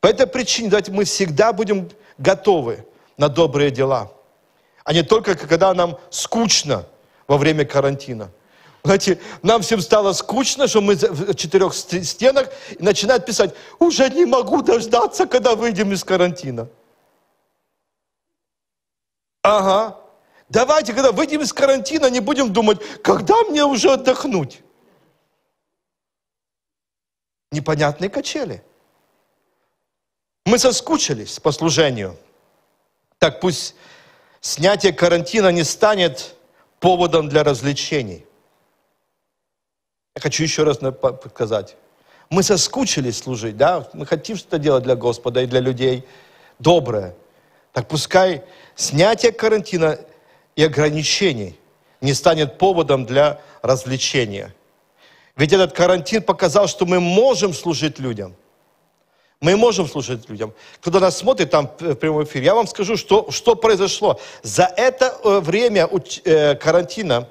По этой причине давайте мы всегда будем готовы на добрые дела, а не только когда нам скучно во время карантина. Знаете, нам всем стало скучно, что мы в четырех стенах и начинают писать, уже не могу дождаться, когда выйдем из карантина. Ага. Давайте, когда выйдем из карантина, не будем думать, когда мне уже отдохнуть. Непонятные качели – мы соскучились по служению. Так пусть снятие карантина не станет поводом для развлечений. Я хочу еще раз показать. Мы соскучились служить, да? Мы хотим что-то делать для Господа и для людей доброе. Так пускай снятие карантина и ограничений не станет поводом для развлечения. Ведь этот карантин показал, что мы можем служить людям – мы можем служить людям. Кто нас смотрит там в прямом эфире, я вам скажу, что, что произошло. За это э, время э, карантина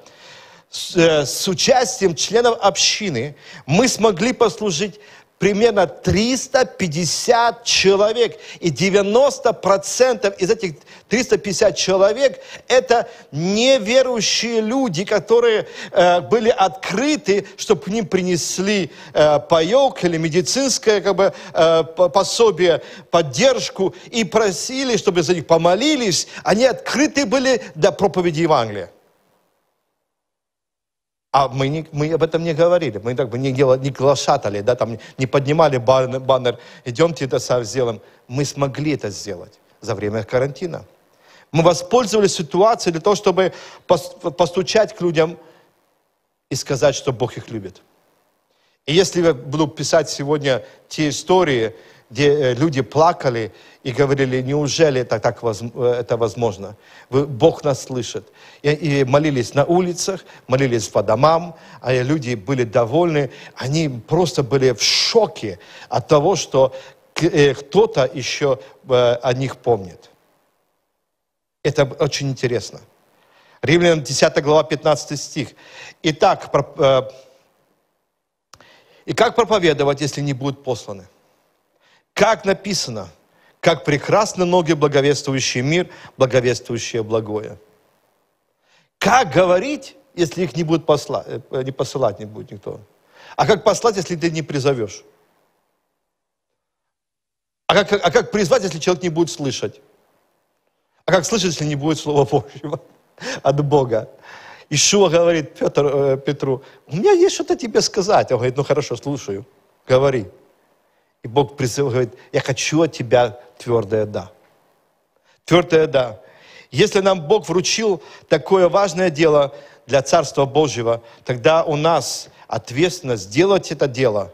с, э, с участием членов общины мы смогли послужить примерно 350 человек. И 90% из этих 350 человек – это неверующие люди, которые э, были открыты, чтобы к ним принесли э, паек или медицинское как бы, э, пособие, поддержку, и просили, чтобы за них помолились. Они открыты были для проповеди Евангелия. А мы, не, мы об этом не говорили, мы так бы не, делали, не глашатали, да, там не поднимали баннер, баннер идемте это сделаем. Мы смогли это сделать за время карантина. Мы воспользовались ситуацией для того, чтобы постучать к людям и сказать, что Бог их любит. И если я буду писать сегодня те истории, где э, люди плакали и говорили, неужели это так э, это возможно? Бог нас слышит. И, молились на улицах, молились по домам, а люди были довольны, они просто были в шоке от того, что э, кто-то еще о них помнит. Это очень интересно. Римлянам 10 глава 15 стих. Итак, и как проповедовать, если не будут посланы? Как написано, как прекрасны ноги благовествующие мир, благовествующие благое. Как говорить, если их не будет посла, э, э, не посылать не будет никто? А как послать, если ты не призовешь? А как, а как призвать, если человек не будет слышать? А как слышать, если не будет Слова Божьего от Бога? Ишуа говорит Петр, э, Петру, у меня есть что-то тебе сказать. Он говорит, ну хорошо, слушаю, говори. И Бог призывает, говорит, я хочу от тебя твердое «да». Твердое «да». Если нам Бог вручил такое важное дело для Царства Божьего, тогда у нас ответственность сделать это дело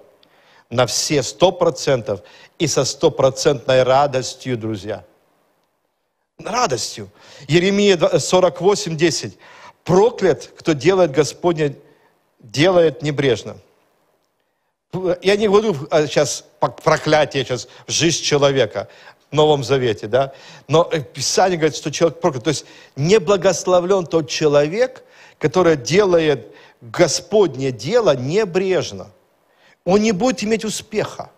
на все сто процентов и со стопроцентной радостью, друзья. Радостью. Еремия 48, 10. «Проклят, кто делает Господне, делает небрежно» я не говорю сейчас а, проклятие сейчас в жизнь человека в Новом Завете, да, но э, Писание говорит, что человек проклят. То есть не благословлен тот человек, который делает Господнее дело небрежно. Он не будет иметь успеха.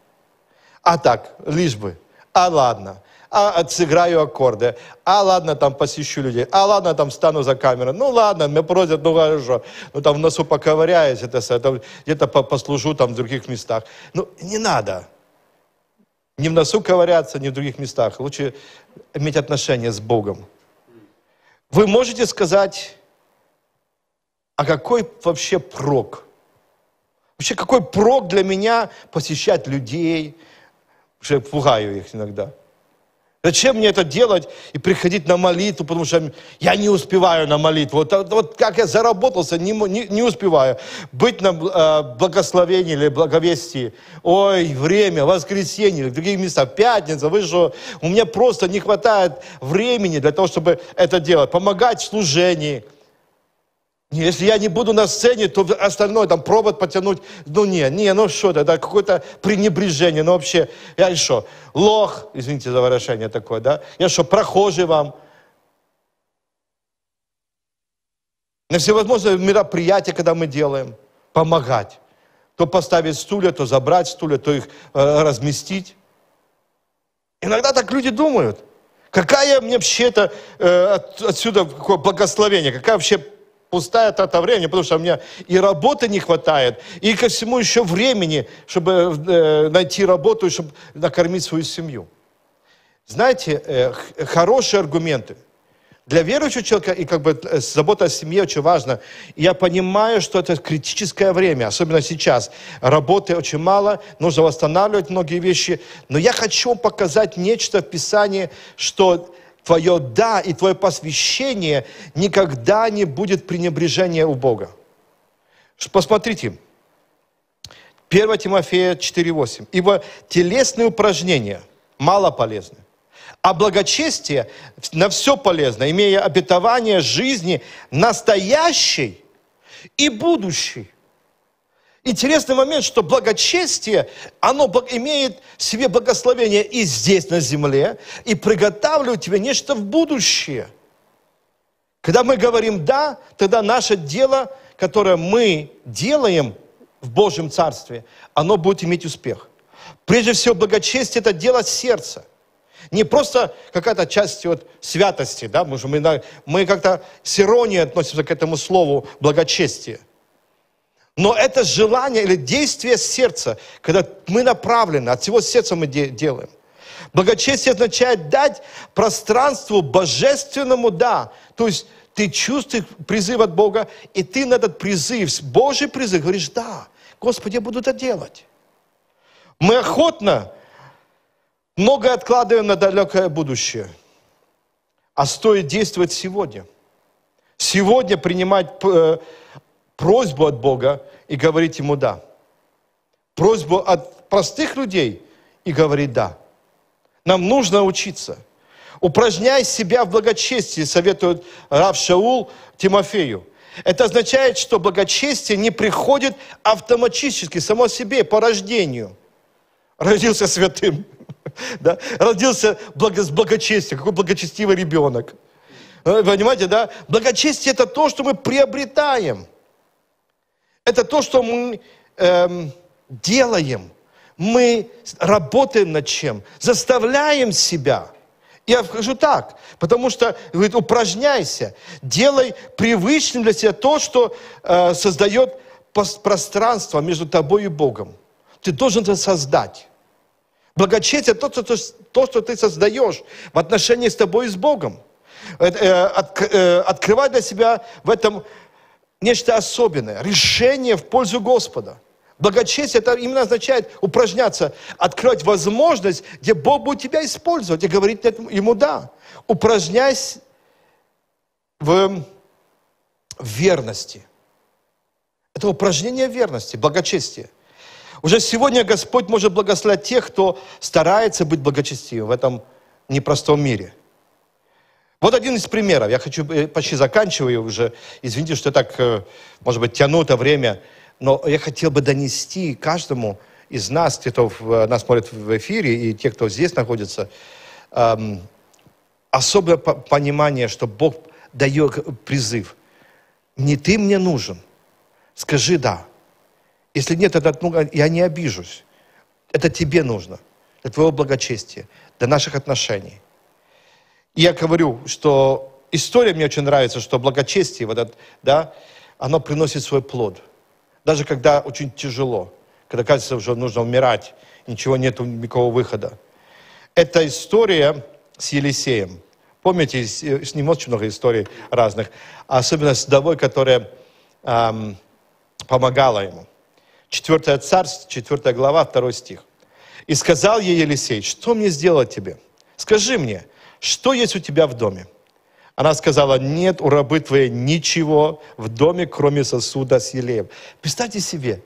А так, лишь бы. А ладно. А, а, сыграю аккорды, а ладно, там посещу людей, а ладно, там стану за камерой, ну ладно, мне просят, ну хорошо, ну там в носу поковыряюсь, это, это где-то послужу там в других местах. Ну, не надо. Ни в носу ковыряться, ни в других местах. Лучше иметь отношения с Богом. Вы можете сказать, а какой вообще прок? Вообще, какой прок для меня посещать людей? Уже пугаю их иногда. Зачем мне это делать и приходить на молитву, потому что я не успеваю на молитву. Вот, вот как я заработался, не, не, не успеваю. Быть на э, благословении или благовестии. Ой, время, воскресенье, в других местах, пятница, вы же у меня просто не хватает времени для того, чтобы это делать. Помогать в служении. Если я не буду на сцене, то остальное, там, провод потянуть, ну, не, не, ну, что это, да, какое-то пренебрежение, ну, вообще, я что, лох, извините за выражение такое, да, я что, прохожий вам, на всевозможные мероприятия, когда мы делаем, помогать, то поставить стулья, то забрать стулья, то их э, разместить. Иногда так люди думают, какая мне вообще-то э, от, отсюда какое благословение, какая вообще пустая трата времени, потому что у меня и работы не хватает, и ко всему еще времени, чтобы э, найти работу, чтобы накормить свою семью. Знаете, э, хорошие аргументы. Для верующего человека, и как бы э, забота о семье очень важна. я понимаю, что это критическое время, особенно сейчас. Работы очень мало, нужно восстанавливать многие вещи. Но я хочу показать нечто в Писании, что твое «да» и твое посвящение никогда не будет пренебрежение у Бога. Посмотрите, 1 Тимофея 4,8. «Ибо телесные упражнения мало полезны, а благочестие на все полезно, имея обетование жизни настоящей и будущей». Интересный момент, что благочестие, оно имеет в себе благословение и здесь, на земле, и приготавливает тебе нечто в будущее. Когда мы говорим «да», тогда наше дело, которое мы делаем в Божьем Царстве, оно будет иметь успех. Прежде всего, благочестие – это дело сердца – не просто какая-то часть вот святости, да, мы, же, мы, мы как-то с иронией относимся к этому слову благочестие – но это желание или действие сердца, когда мы направлены, от всего сердца мы делаем. Благочестие означает дать пространству божественному «да». То есть ты чувствуешь призыв от Бога, и ты на этот призыв, Божий призыв, говоришь «да, Господи, я буду это делать». Мы охотно многое откладываем на далекое будущее, а стоит действовать сегодня. Сегодня принимать э, просьбу от Бога и говорить ему «да». Просьбу от простых людей и говорить «да». Нам нужно учиться. Упражняй себя в благочестии, советует Рав Шаул Тимофею. Это означает, что благочестие не приходит автоматически, само себе, по рождению. Родился святым, да? родился благо, с благочестием, какой благочестивый ребенок. Ну, понимаете, да? Благочестие – это то, что мы приобретаем – это то, что мы эм, делаем. Мы работаем над чем, заставляем себя. Я скажу так, потому что, говорит, упражняйся, делай привычным для себя то, что э, создает пространство между тобой и Богом. Ты должен это создать. Благочестие – то, что, то, что ты создаешь в отношении с тобой и с Богом. Э, э, э, открывай для себя в этом нечто особенное, решение в пользу Господа. Благочестие это именно означает упражняться, открывать возможность, где Бог будет тебя использовать и говорить ему «да». Упражняясь в верности. Это упражнение верности, благочестия. Уже сегодня Господь может благословлять тех, кто старается быть благочестивым в этом непростом мире – вот один из примеров. Я хочу, э, почти заканчиваю уже. Извините, что так, э, может быть, тяну это время. Но я хотел бы донести каждому из нас, те, кто э, нас смотрит в эфире, и те, кто здесь находится, эм, особое понимание, что Бог дает призыв. Не ты мне нужен. Скажи «да». Если нет, тогда ну, я не обижусь. Это тебе нужно, для твоего благочестия, для наших отношений. Я говорю, что история мне очень нравится, что благочестие, вот это, да, оно приносит свой плод. Даже когда очень тяжело, когда кажется, уже нужно умирать, ничего нет, никакого выхода. Это история с Елисеем. Помните, э, с ним очень много историй разных, а особенно с Давой, которая эм, помогала ему. Четвертое царство, четвертая глава, второй стих. «И сказал ей Елисей, что мне сделать тебе? Скажи мне, что есть у тебя в доме? Она сказала, нет у рабы твоей ничего в доме, кроме сосуда с елеем. Представьте себе,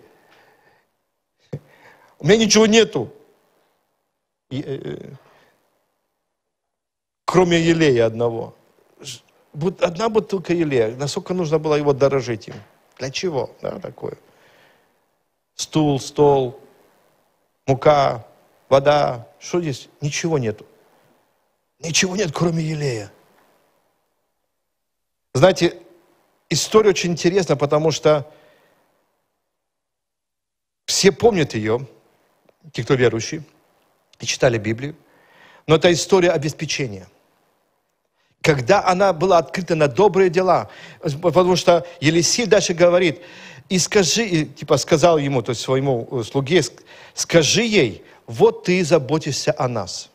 у меня ничего нету, э, э, кроме елея одного. Одна бутылка елея, насколько нужно было его дорожить им. Для чего? Да, такое. Стул, стол, мука, вода. Что здесь? Ничего нету. Ничего нет, кроме елея. Знаете, история очень интересна, потому что все помнят ее, те, кто верующий, и читали Библию, но это история обеспечения – когда она была открыта на добрые дела. Потому что Елисей дальше говорит, и скажи, типа сказал ему, то есть своему э, слуге, скажи ей, вот ты заботишься о нас.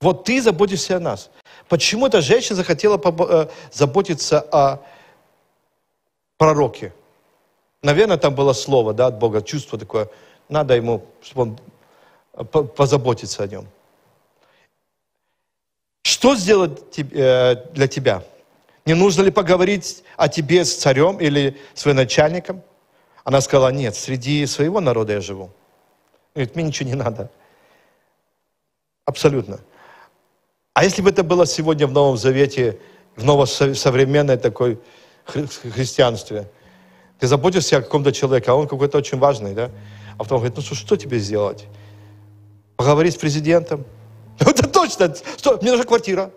Вот ты заботишься о нас. Почему эта женщина захотела э, заботиться о пророке? Наверное, там было слово да, от Бога, чувство такое, надо ему, чтобы он э, позаботиться о нем. Что сделать э, для тебя? Не нужно ли поговорить о тебе с царем или своим начальником? Она сказала, нет, среди своего народа я живу. Говорит, мне ничего не надо. Абсолютно. А если бы это было сегодня в Новом Завете, в новосовременной такой хри- христианстве, ты заботишься о каком-то человеке, а он какой-то очень важный, да? А потом говорит, ну что, что тебе сделать? Поговорить с президентом? Ну, это точно! Что? Мне нужна квартира.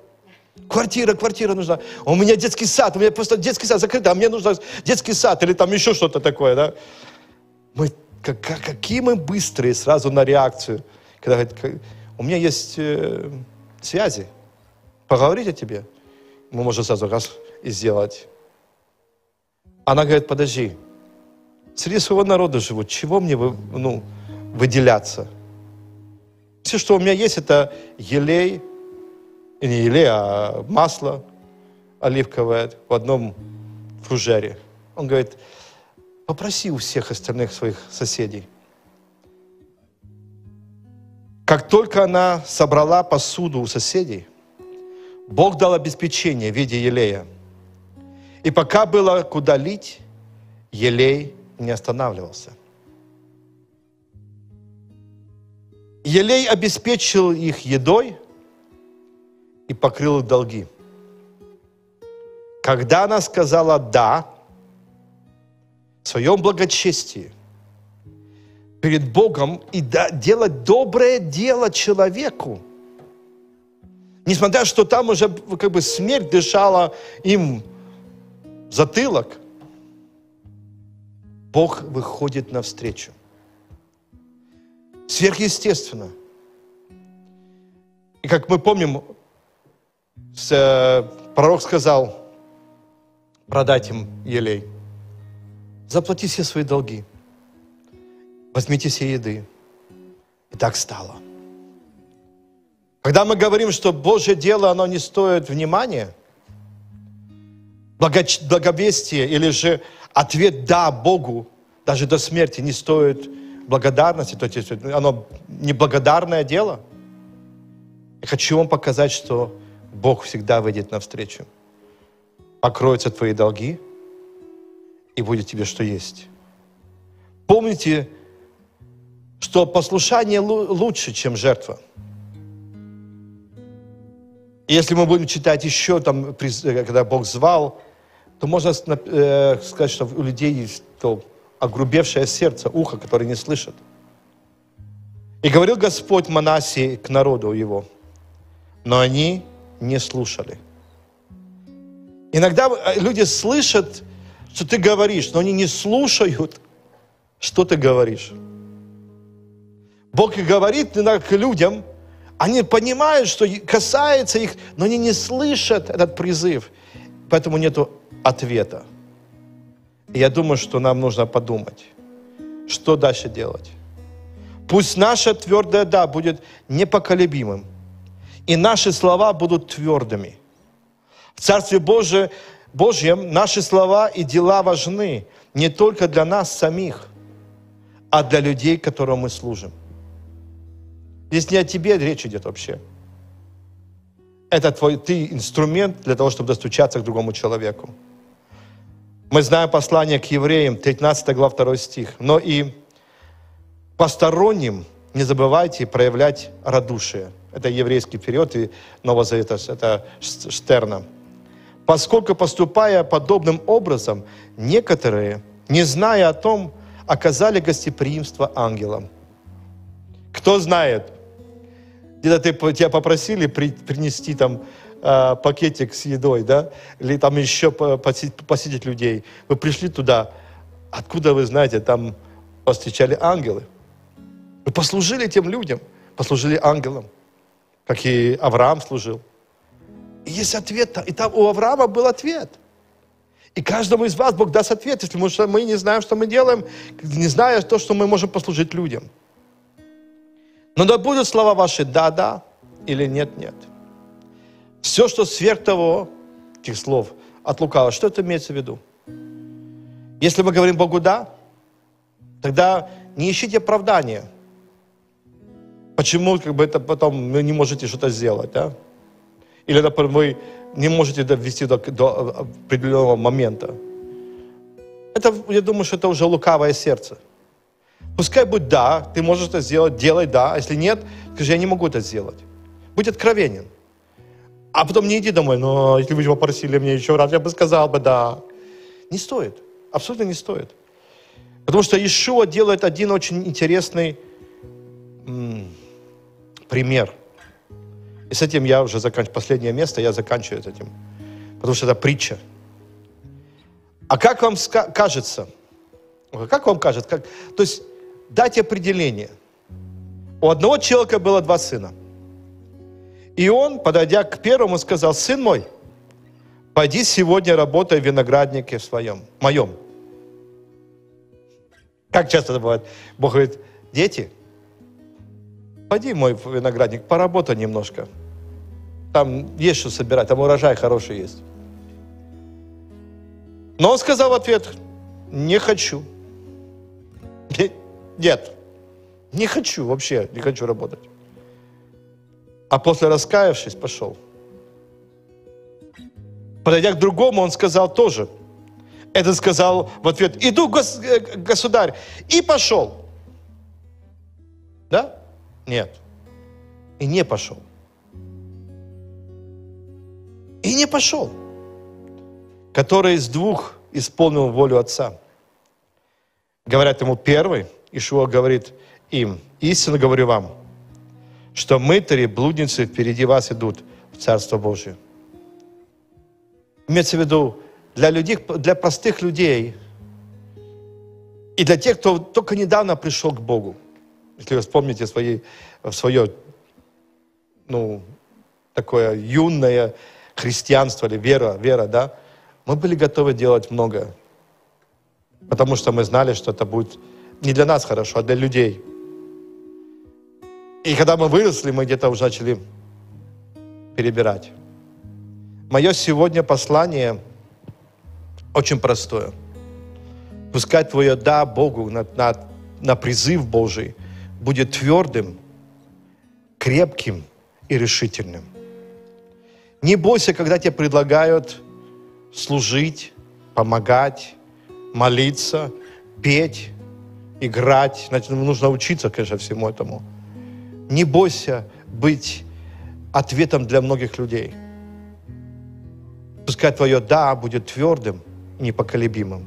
Квартира, квартира нужна. У меня детский сад, у меня просто детский сад закрыт, а мне нужен детский сад или там еще что-то такое, да? Мы, как, какие мы быстрые сразу на реакцию. Когда говорит, у меня есть э, связи, поговорить о тебе. Мы можем сразу раз и сделать. Она говорит, подожди, среди своего народа живут, чего мне вы, ну, выделяться? Все, что у меня есть, это елей, и не елей, а масло оливковое в одном фужере. Он говорит, попроси у всех остальных своих соседей – как только она собрала посуду у соседей, Бог дал обеспечение в виде елея. И пока было куда лить, елей не останавливался. Елей обеспечил их едой и покрыл их долги. Когда она сказала «да», в своем благочестии – перед Богом и делать доброе дело человеку. Несмотря, что там уже как бы смерть дышала им в затылок, Бог выходит навстречу. Сверхъестественно. И как мы помним, э, пророк сказал, продать им елей, заплати все свои долги – возьмите все еды. И так стало. Когда мы говорим, что Божье дело, оно не стоит внимания, благовестие или же ответ «да» Богу даже до смерти не стоит благодарности, то есть оно неблагодарное дело. Я хочу вам показать, что Бог всегда выйдет навстречу. Покроются твои долги и будет тебе что есть. Помните, что послушание лучше, чем жертва. И если мы будем читать еще, там, э, когда Бог звал, то можно э, сказать, что у людей есть то огрубевшее сердце, ухо, которое не слышит. И говорил Господь Манасии к народу его, но они не слушали. Иногда э, люди слышат, что ты говоришь, но они не слушают, что ты говоришь. Бог говорит к людям, они понимают, что касается их, но они не слышат этот призыв, поэтому нет ответа. И я думаю, что нам нужно подумать, что дальше делать. Пусть наше твердое «да» будет непоколебимым, и наши слова будут твердыми. В Царстве Божьем, Божьем наши слова и дела важны не только для нас самих, а для людей, которым мы служим. Здесь не о тебе речь идет вообще. Это твой, ты инструмент для того, чтобы достучаться к другому человеку. Мы знаем послание к евреям, 13 глава, 2 стих. Но и посторонним не забывайте проявлять радушие. Это еврейский период и Нового Завета, это Штерна. Поскольку, поступая подобным образом, некоторые, не зная о том, оказали гостеприимство ангелам. Кто знает, когда ты, тебя попросили при, принести там э, пакетик с едой, да, или там еще посетить, посетить людей. Вы пришли туда, откуда вы знаете, там вас встречали ангелы. Вы послужили тем людям, послужили ангелам, как и Авраам служил. И есть ответ, и там у Авраама был ответ – и каждому из вас Бог даст ответ, если мы, мы не знаем, что мы делаем, не зная то, что мы можем послужить людям. Но да будут слова ваши «да-да» или «нет-нет». Все, что сверх того, этих слов от лукавого, что это имеется в виду? Если мы говорим Богу «да», тогда не ищите оправдания. Почему как бы это потом вы не можете что-то сделать, да? Или, например, вы не можете довести до, до э, определенного момента. Это, я думаю, что это уже лукавое сердце – Пускай будет да, ты можешь это сделать, делай да. А если нет, скажи, я не могу это сделать. Будь откровенен. А потом не иди домой, но если бы вы попросили меня еще раз, я бы сказал бы да. Не стоит, абсолютно не стоит. Потому что Ишуа делает один очень интересный м- пример. И с этим я уже заканчиваю. Последнее место я заканчиваю этим. Потому что это притча. А как вам ска- кажется? Как вам кажется? Как... То есть дать определение. У одного человека было два сына. И он, подойдя к первому, сказал, «Сын мой, пойди сегодня работай в винограднике в своем, моем». Как часто это бывает? Бог говорит, «Дети, пойди мой виноградник, поработай немножко. Там есть что собирать, там урожай хороший есть». Но он сказал в ответ, «Не хочу». Нет, не хочу вообще, не хочу работать. А после раскаявшись, пошел. Подойдя к другому, он сказал тоже. Этот сказал в ответ, иду, гос э, государь, и пошел. Да? Нет. И не пошел. И не пошел. Который из двух исполнил волю отца. Говорят ему, первый – Ишуа говорит им, истинно говорю вам, что мытари, блудницы впереди вас идут в Царство Божие. Имеется в виду, для, людей, для простых людей и для тех, кто только недавно пришел к Богу. Если вы вспомните свои, свое ну, такое юное христианство или вера, вера, да, мы были готовы делать многое, потому что мы знали, что это будет не для нас хорошо, а для людей. И когда мы выросли, мы где-то уже начали перебирать. Мое сегодня послание очень простое. Пускай твое «да» Богу на, на, на призыв Божий будет твердым, крепким и решительным. Не бойся, когда тебе предлагают служить, помогать, молиться, петь, играть, значит, нужно учиться, конечно, всему этому. Не бойся быть ответом для многих людей. Пускай твое «да» будет твердым, непоколебимым.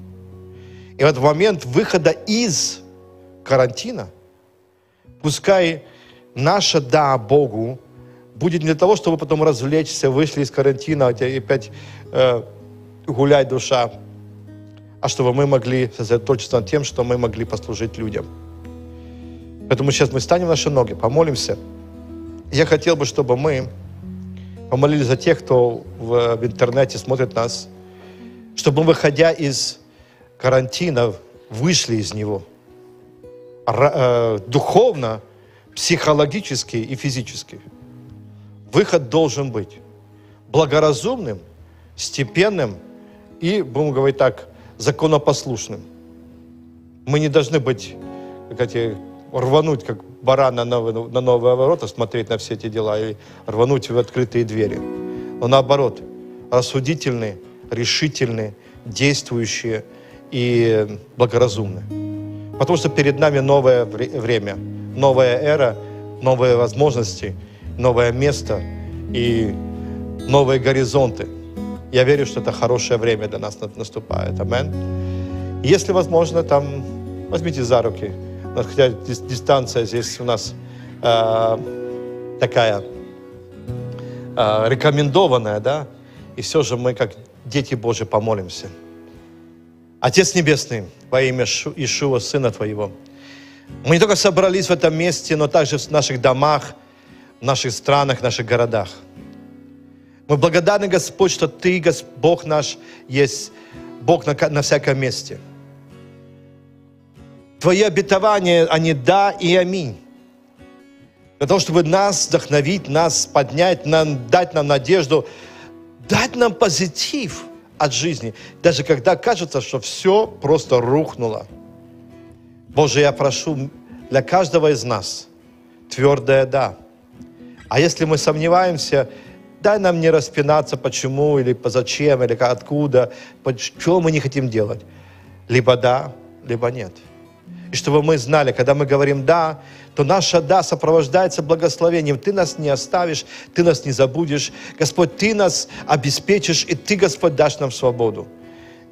И вот в момент выхода из карантина, пускай наше «да» Богу будет не для того, чтобы потом развлечься, вышли из карантина, у опять э, гуляй душа, а чтобы мы могли сосредоточиться над тем, что мы могли послужить людям. Поэтому сейчас мы встанем наши ноги, помолимся. Я хотел бы, чтобы мы помолились за тех, кто в, в интернете смотрит нас, чтобы мы, выходя из карантина, вышли из него Ра, э, духовно, психологически и физически. Выход должен быть благоразумным, степенным и, будем говорить так, законопослушным. Мы не должны быть, как эти, рвануть, как баран на, новые на новые ворота, смотреть на все эти дела и рвануть в открытые двери. Но наоборот, рассудительные, решительные, действующие и благоразумные. Потому что перед нами новое время, новая эра, новые возможности, новое место и новые горизонты – я верю, что это хорошее время для нас наступает. Амен. Если возможно, там возьмите за руки. Хотя дистанция здесь у нас э, такая э, рекомендованная, да, и все же мы, как дети Божьи, помолимся. Отец Небесный, во имя Ишуа, Сына Твоего, мы не только собрались в этом месте, но также в наших домах, в наших странах, в наших городах – мы благодарны, Господь, что Ты, Бог наш, есть Бог на, на всяком месте. Твои обетования, они да и аминь. Для того, чтобы нас вдохновить, нас поднять, нам, дать нам надежду, дать нам позитив от жизни, даже когда кажется, что все просто рухнуло. Боже, я прошу для каждого из нас твердое «да». А если мы сомневаемся, дай нам не распинаться, почему или зачем, или откуда, что мы не хотим делать. Либо да, либо нет. И чтобы мы знали, когда мы говорим «да», то наше «да» сопровождается благословением. Ты нас не оставишь, Ты нас не забудешь. Господь, Ты нас обеспечишь, и Ты, Господь, дашь нам свободу.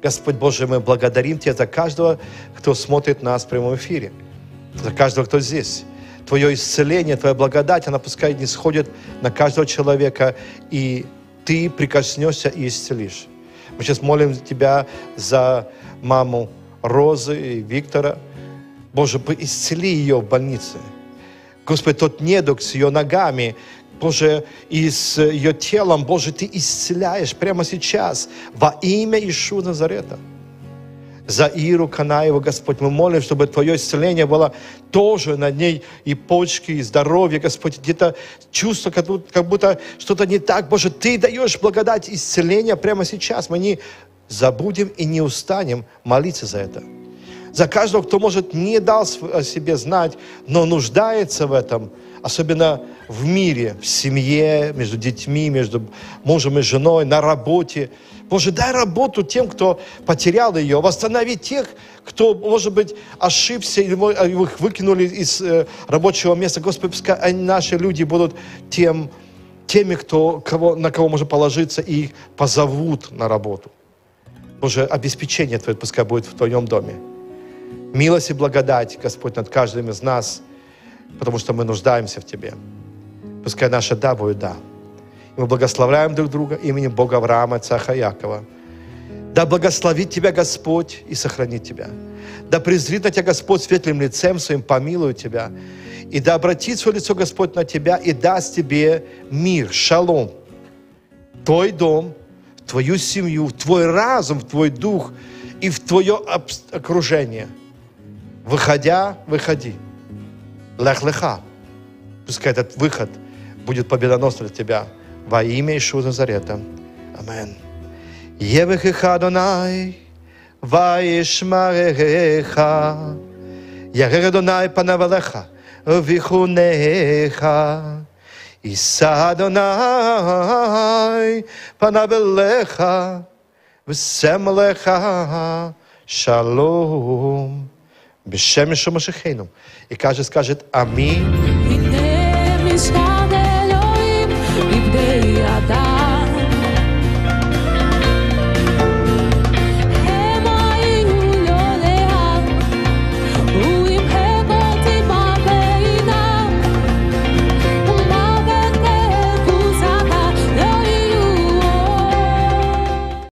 Господь Боже, мы благодарим Тебя за каждого, кто смотрит нас в прямом эфире, за каждого, кто здесь. Твое исцеление, Твоя благодать, она пускай не сходит на каждого человека, и Ты прикоснешься и исцелишь. Мы сейчас молим Тебя за маму Розы и Виктора. Боже, исцели ее в больнице. Господь тот недуг с ее ногами, Боже, и с ее телом, Боже, Ты исцеляешь прямо сейчас во имя Ишуа Назарета за Иру Канаеву, Господь. Мы молим, чтобы Твое исцеление было тоже на ней и почки, и здоровье, Господь. Где-то чувство, как будто, как будто что-то не так. Боже, Ты даешь благодать исцеления прямо сейчас. Мы не забудем и не устанем молиться за это. За каждого, кто, может, не дал о себе знать, но нуждается в этом, особенно в мире, в семье, между детьми, между мужем и женой, на работе. Боже, дай работу тем, кто потерял ее. Восстанови тех, кто, может быть, ошибся, или а, их выкинули из э, рабочего места. Господи, пускай наши люди будут тем, теми, кто, кого, на кого можно положиться, и их позовут на работу. Боже, обеспечение Твое пускай будет в Твоем доме. Милость и благодать, Господь, над каждым из нас, потому что мы нуждаемся в Тебе. Пускай наше «да» будет «да», мы благословляем друг друга именем Бога Авраама, Цаха Якова. Да благословит тебя Господь и сохранит тебя. Да презрит на тебя Господь светлым лицем своим, помилует тебя. И да обратит свое лицо Господь на тебя и даст тебе мир, шалом. Твой дом, твою семью, твой разум, твой дух и в твое окружение. Выходя, выходи. Лех-леха. Пускай этот выход будет победоносным для тебя во имя Иисуса Назарета. Амин. Евехеха Донай, Ваишмареха, Ярера Донай Панавалеха, Вихунеха. Иса Адонай панавелеха, всемлеха, шалом. Бешем Ишума Шехейном. И каждый скажет Аминь.